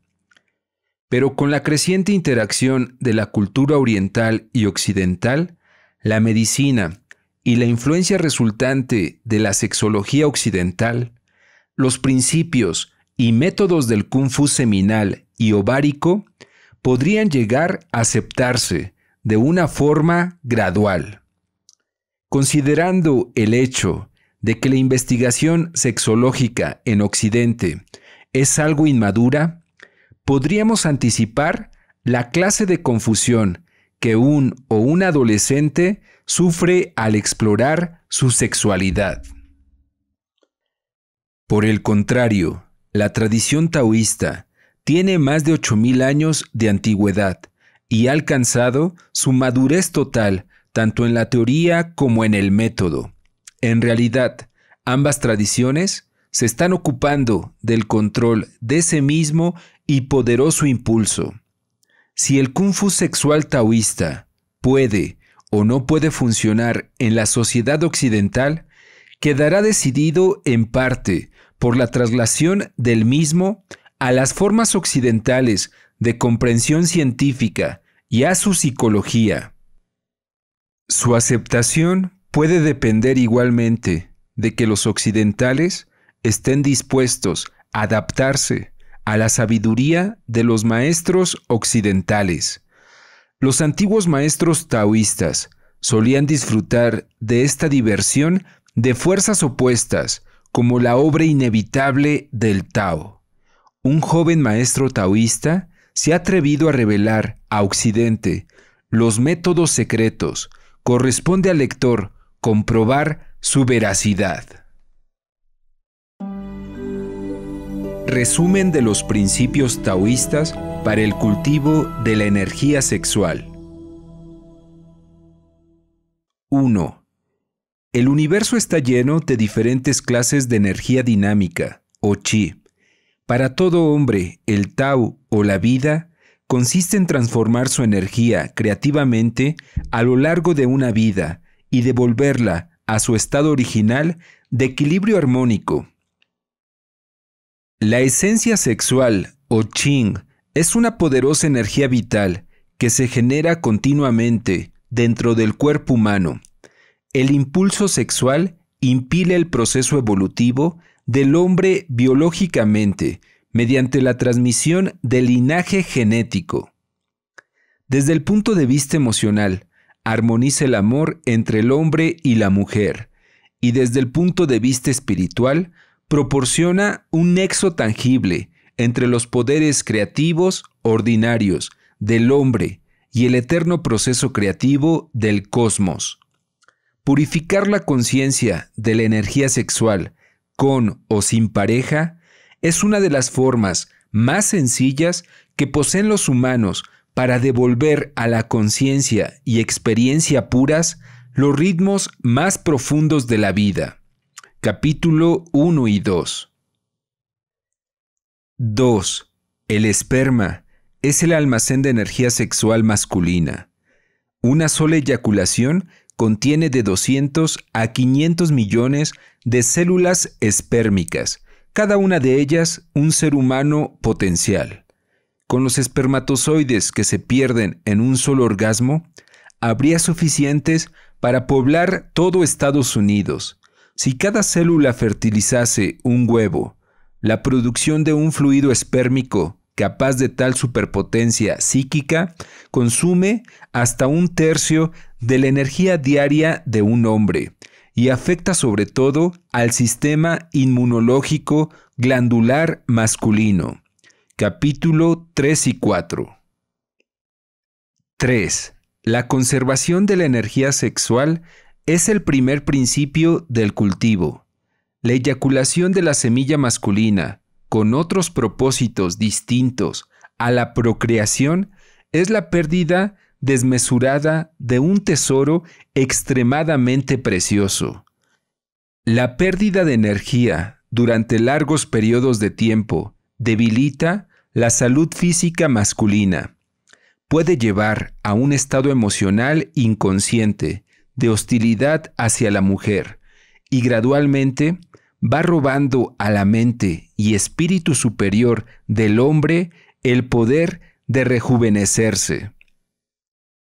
Pero con la creciente interacción de la cultura oriental y occidental, la medicina, y la influencia resultante de la sexología occidental, los principios y métodos del kung fu seminal y ovárico podrían llegar a aceptarse de una forma gradual. Considerando el hecho de que la investigación sexológica en Occidente es algo inmadura, podríamos anticipar la clase de confusión que un o un adolescente sufre al explorar su sexualidad. Por el contrario, la tradición taoísta tiene más de 8.000 años de antigüedad y ha alcanzado su madurez total tanto en la teoría como en el método. En realidad, ambas tradiciones se están ocupando del control de ese mismo y poderoso impulso. Si el kung fu sexual taoísta puede o no puede funcionar en la sociedad occidental quedará decidido en parte por la traslación del mismo a las formas occidentales de comprensión científica y a su psicología. Su aceptación puede depender igualmente de que los occidentales estén dispuestos a adaptarse a la sabiduría de los maestros occidentales los antiguos maestros taoístas solían disfrutar de esta diversión de fuerzas opuestas, como la obra inevitable del Tao. Un joven maestro taoísta se ha atrevido a revelar a Occidente los métodos secretos. Corresponde al lector comprobar su veracidad. Resumen de los principios taoístas para el cultivo de la energía sexual. 1. El universo está lleno de diferentes clases de energía dinámica, o chi. Para todo hombre, el Tao o la vida consiste en transformar su energía creativamente a lo largo de una vida y devolverla a su estado original de equilibrio armónico, la esencia sexual, o ching, es una poderosa energía vital que se genera continuamente dentro del cuerpo humano. El impulso sexual impide el proceso evolutivo del hombre biológicamente mediante la transmisión del linaje genético. Desde el punto de vista emocional, armoniza el amor entre el hombre y la mujer, y desde el punto de vista espiritual, proporciona un nexo tangible entre los poderes creativos ordinarios del hombre y el eterno proceso creativo del cosmos. Purificar la conciencia de la energía sexual con o sin pareja es una de las formas más sencillas que poseen los humanos para devolver a la conciencia y experiencia puras los ritmos más profundos de la vida capítulo 1 y 2. 2. El esperma es el almacén de energía sexual masculina. Una sola eyaculación contiene de 200 a 500 millones de células espérmicas, cada una de ellas un ser humano potencial. Con los espermatozoides que se pierden en un solo orgasmo, habría suficientes para poblar todo Estados Unidos, si cada célula fertilizase un huevo, la producción de un fluido espérmico capaz de tal superpotencia psíquica consume hasta un tercio de la energía diaria de un hombre y afecta sobre todo al sistema inmunológico glandular masculino. Capítulo 3 y 4 3. La conservación de la energía sexual es el primer principio del cultivo. La eyaculación de la semilla masculina, con otros propósitos distintos a la procreación, es la pérdida desmesurada de un tesoro extremadamente precioso. La pérdida de energía durante largos periodos de tiempo debilita la salud física masculina. Puede llevar a un estado emocional inconsciente de hostilidad hacia la mujer y gradualmente va robando a la mente y espíritu superior del hombre el poder de rejuvenecerse.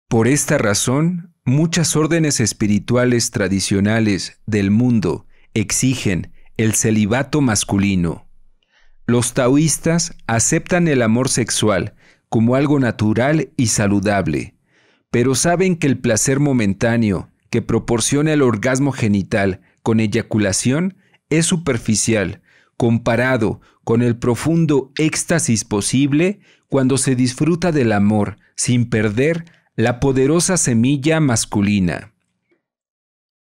Por esta razón, muchas órdenes espirituales tradicionales del mundo exigen el celibato masculino. Los taoístas aceptan el amor sexual como algo natural y saludable, pero saben que el placer momentáneo que proporciona el orgasmo genital con eyaculación es superficial, comparado con el profundo éxtasis posible cuando se disfruta del amor sin perder la poderosa semilla masculina.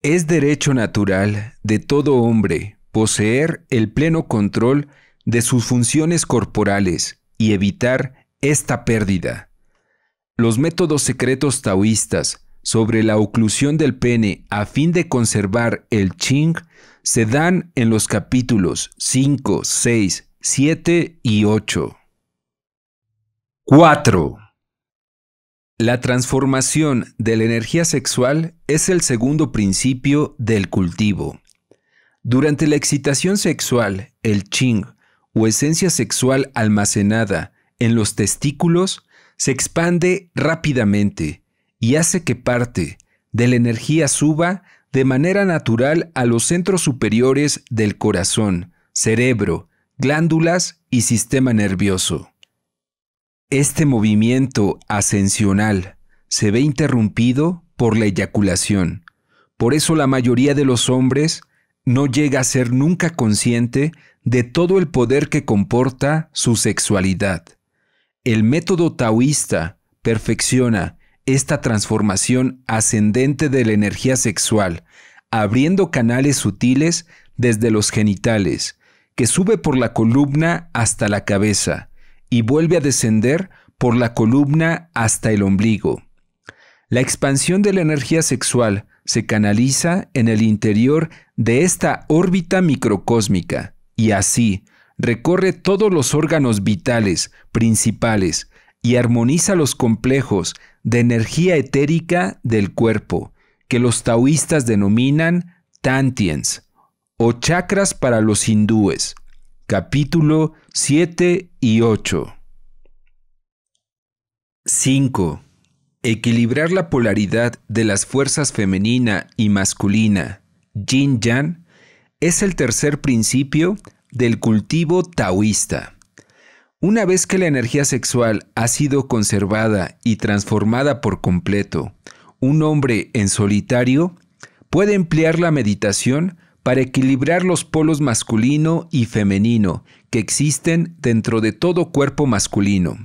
Es derecho natural de todo hombre poseer el pleno control de sus funciones corporales y evitar esta pérdida. Los métodos secretos taoístas sobre la oclusión del pene a fin de conservar el ching se dan en los capítulos 5, 6, 7 y 8. 4. La transformación de la energía sexual es el segundo principio del cultivo. Durante la excitación sexual, el ching, o esencia sexual almacenada en los testículos, se expande rápidamente y hace que parte de la energía suba de manera natural a los centros superiores del corazón, cerebro, glándulas y sistema nervioso. Este movimiento ascensional se ve interrumpido por la eyaculación. Por eso la mayoría de los hombres no llega a ser nunca consciente de todo el poder que comporta su sexualidad. El método taoísta perfecciona esta transformación ascendente de la energía sexual, abriendo canales sutiles desde los genitales, que sube por la columna hasta la cabeza y vuelve a descender por la columna hasta el ombligo. La expansión de la energía sexual se canaliza en el interior de esta órbita microcósmica y así, recorre todos los órganos vitales principales y armoniza los complejos de energía etérica del cuerpo, que los taoístas denominan tantiens o chakras para los hindúes, capítulo 7 y 8. 5. Equilibrar la polaridad de las fuerzas femenina y masculina, yin-yang, es el tercer principio del cultivo taoísta. Una vez que la energía sexual ha sido conservada y transformada por completo, un hombre en solitario puede emplear la meditación para equilibrar los polos masculino y femenino que existen dentro de todo cuerpo masculino.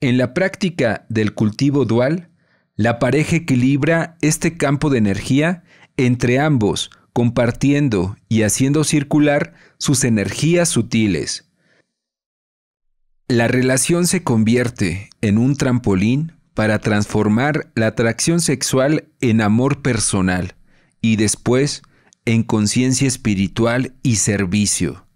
En la práctica del cultivo dual, la pareja equilibra este campo de energía entre ambos compartiendo y haciendo circular sus energías sutiles. La relación se convierte en un trampolín para transformar la atracción sexual en amor personal y después en conciencia espiritual y servicio.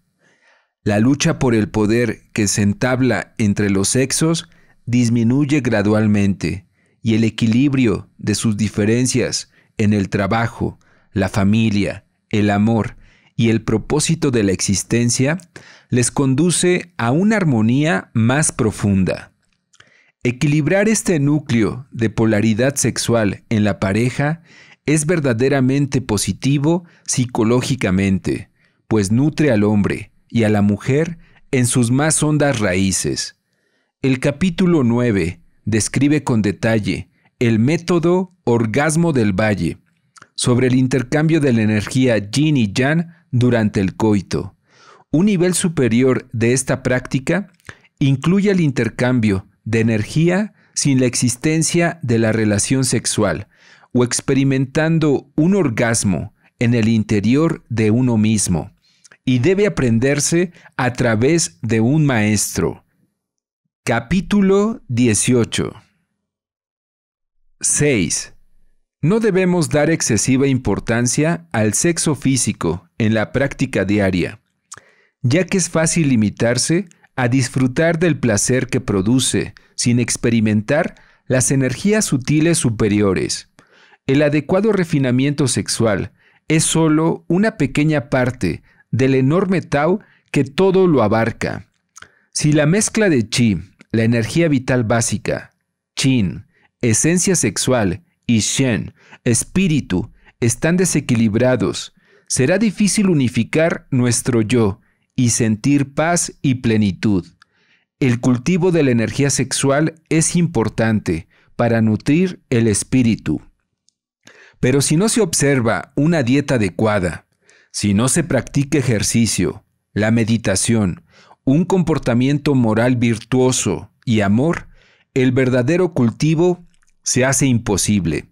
La lucha por el poder que se entabla entre los sexos disminuye gradualmente y el equilibrio de sus diferencias en el trabajo, la familia, el amor y el propósito de la existencia les conduce a una armonía más profunda. Equilibrar este núcleo de polaridad sexual en la pareja es verdaderamente positivo psicológicamente, pues nutre al hombre y a la mujer en sus más hondas raíces. El capítulo 9 describe con detalle el método orgasmo del valle, sobre el intercambio de la energía yin y yang durante el coito. Un nivel superior de esta práctica incluye el intercambio de energía sin la existencia de la relación sexual o experimentando un orgasmo en el interior de uno mismo y debe aprenderse a través de un maestro. Capítulo 18 6. No debemos dar excesiva importancia al sexo físico en la práctica diaria, ya que es fácil limitarse a disfrutar del placer que produce sin experimentar las energías sutiles superiores. El adecuado refinamiento sexual es solo una pequeña parte del enorme Tao que todo lo abarca. Si la mezcla de chi, la energía vital básica, chin, esencia sexual y Shen, espíritu, están desequilibrados. Será difícil unificar nuestro yo y sentir paz y plenitud. El cultivo de la energía sexual es importante para nutrir el espíritu. Pero si no se observa una dieta adecuada, si no se practica ejercicio, la meditación, un comportamiento moral virtuoso y amor, el verdadero cultivo se hace imposible.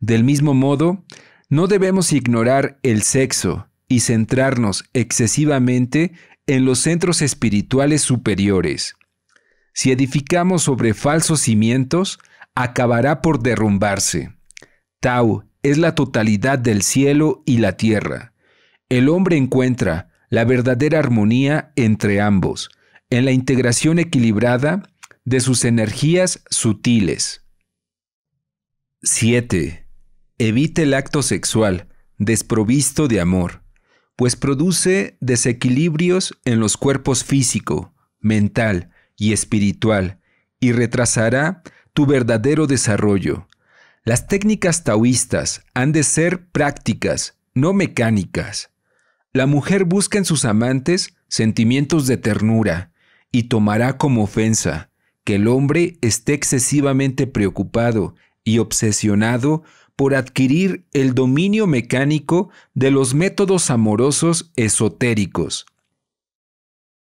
Del mismo modo, no debemos ignorar el sexo y centrarnos excesivamente en los centros espirituales superiores. Si edificamos sobre falsos cimientos, acabará por derrumbarse. Tau es la totalidad del cielo y la tierra. El hombre encuentra la verdadera armonía entre ambos, en la integración equilibrada de sus energías sutiles. 7. Evite el acto sexual desprovisto de amor, pues produce desequilibrios en los cuerpos físico, mental y espiritual y retrasará tu verdadero desarrollo. Las técnicas taoístas han de ser prácticas, no mecánicas. La mujer busca en sus amantes sentimientos de ternura y tomará como ofensa que el hombre esté excesivamente preocupado y obsesionado por adquirir el dominio mecánico de los métodos amorosos esotéricos.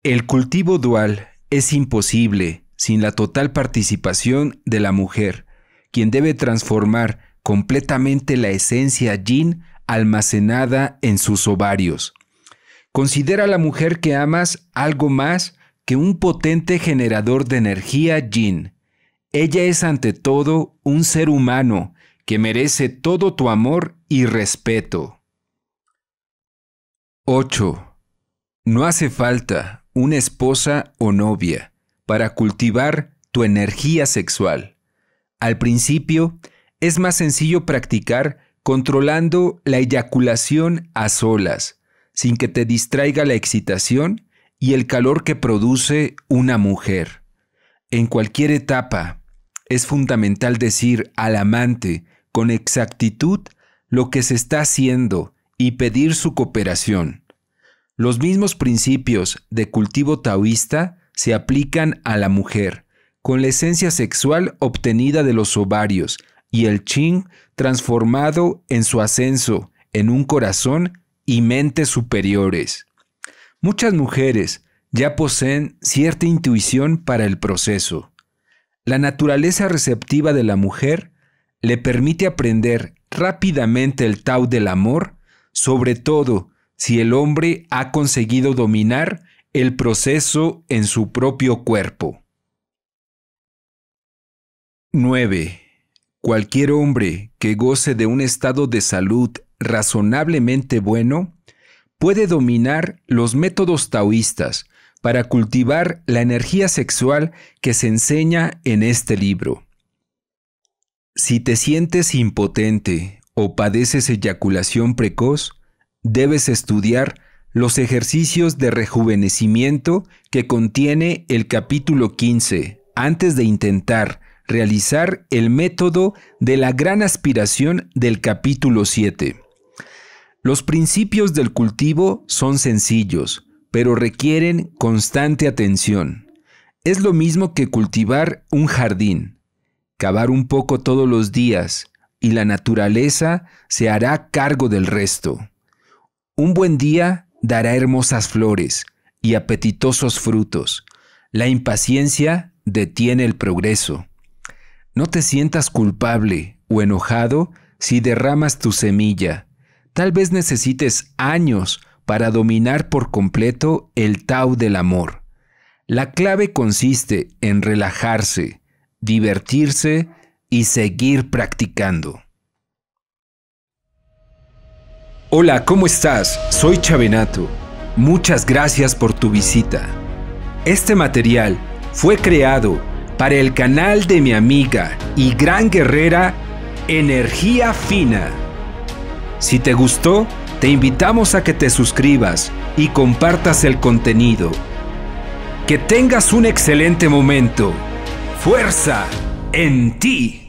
El cultivo dual es imposible sin la total participación de la mujer, quien debe transformar completamente la esencia yin almacenada en sus ovarios. Considera a la mujer que amas algo más que un potente generador de energía yin, ella es ante todo un ser humano que merece todo tu amor y respeto. 8. No hace falta una esposa o novia para cultivar tu energía sexual. Al principio, es más sencillo practicar controlando la eyaculación a solas, sin que te distraiga la excitación y el calor que produce una mujer. En cualquier etapa, es fundamental decir al amante con exactitud lo que se está haciendo y pedir su cooperación. Los mismos principios de cultivo taoísta se aplican a la mujer, con la esencia sexual obtenida de los ovarios y el ching transformado en su ascenso en un corazón y mentes superiores. Muchas mujeres ya poseen cierta intuición para el proceso. La naturaleza receptiva de la mujer le permite aprender rápidamente el Tao del amor, sobre todo si el hombre ha conseguido dominar el proceso en su propio cuerpo. 9. Cualquier hombre que goce de un estado de salud razonablemente bueno puede dominar los métodos taoístas para cultivar la energía sexual que se enseña en este libro. Si te sientes impotente o padeces eyaculación precoz, debes estudiar los ejercicios de rejuvenecimiento que contiene el capítulo 15 antes de intentar realizar el método de la gran aspiración del capítulo 7. Los principios del cultivo son sencillos, pero requieren constante atención. Es lo mismo que cultivar un jardín, cavar un poco todos los días, y la naturaleza se hará cargo del resto. Un buen día dará hermosas flores y apetitosos frutos. La impaciencia detiene el progreso. No te sientas culpable o enojado si derramas tu semilla. Tal vez necesites años para dominar por completo el tau del amor. La clave consiste en relajarse, divertirse y seguir practicando. Hola, ¿cómo estás? Soy Chavenato. Muchas gracias por tu visita. Este material fue creado para el canal de mi amiga y gran guerrera Energía Fina. Si te gustó, te invitamos a que te suscribas y compartas el contenido. Que tengas un excelente momento. Fuerza en ti.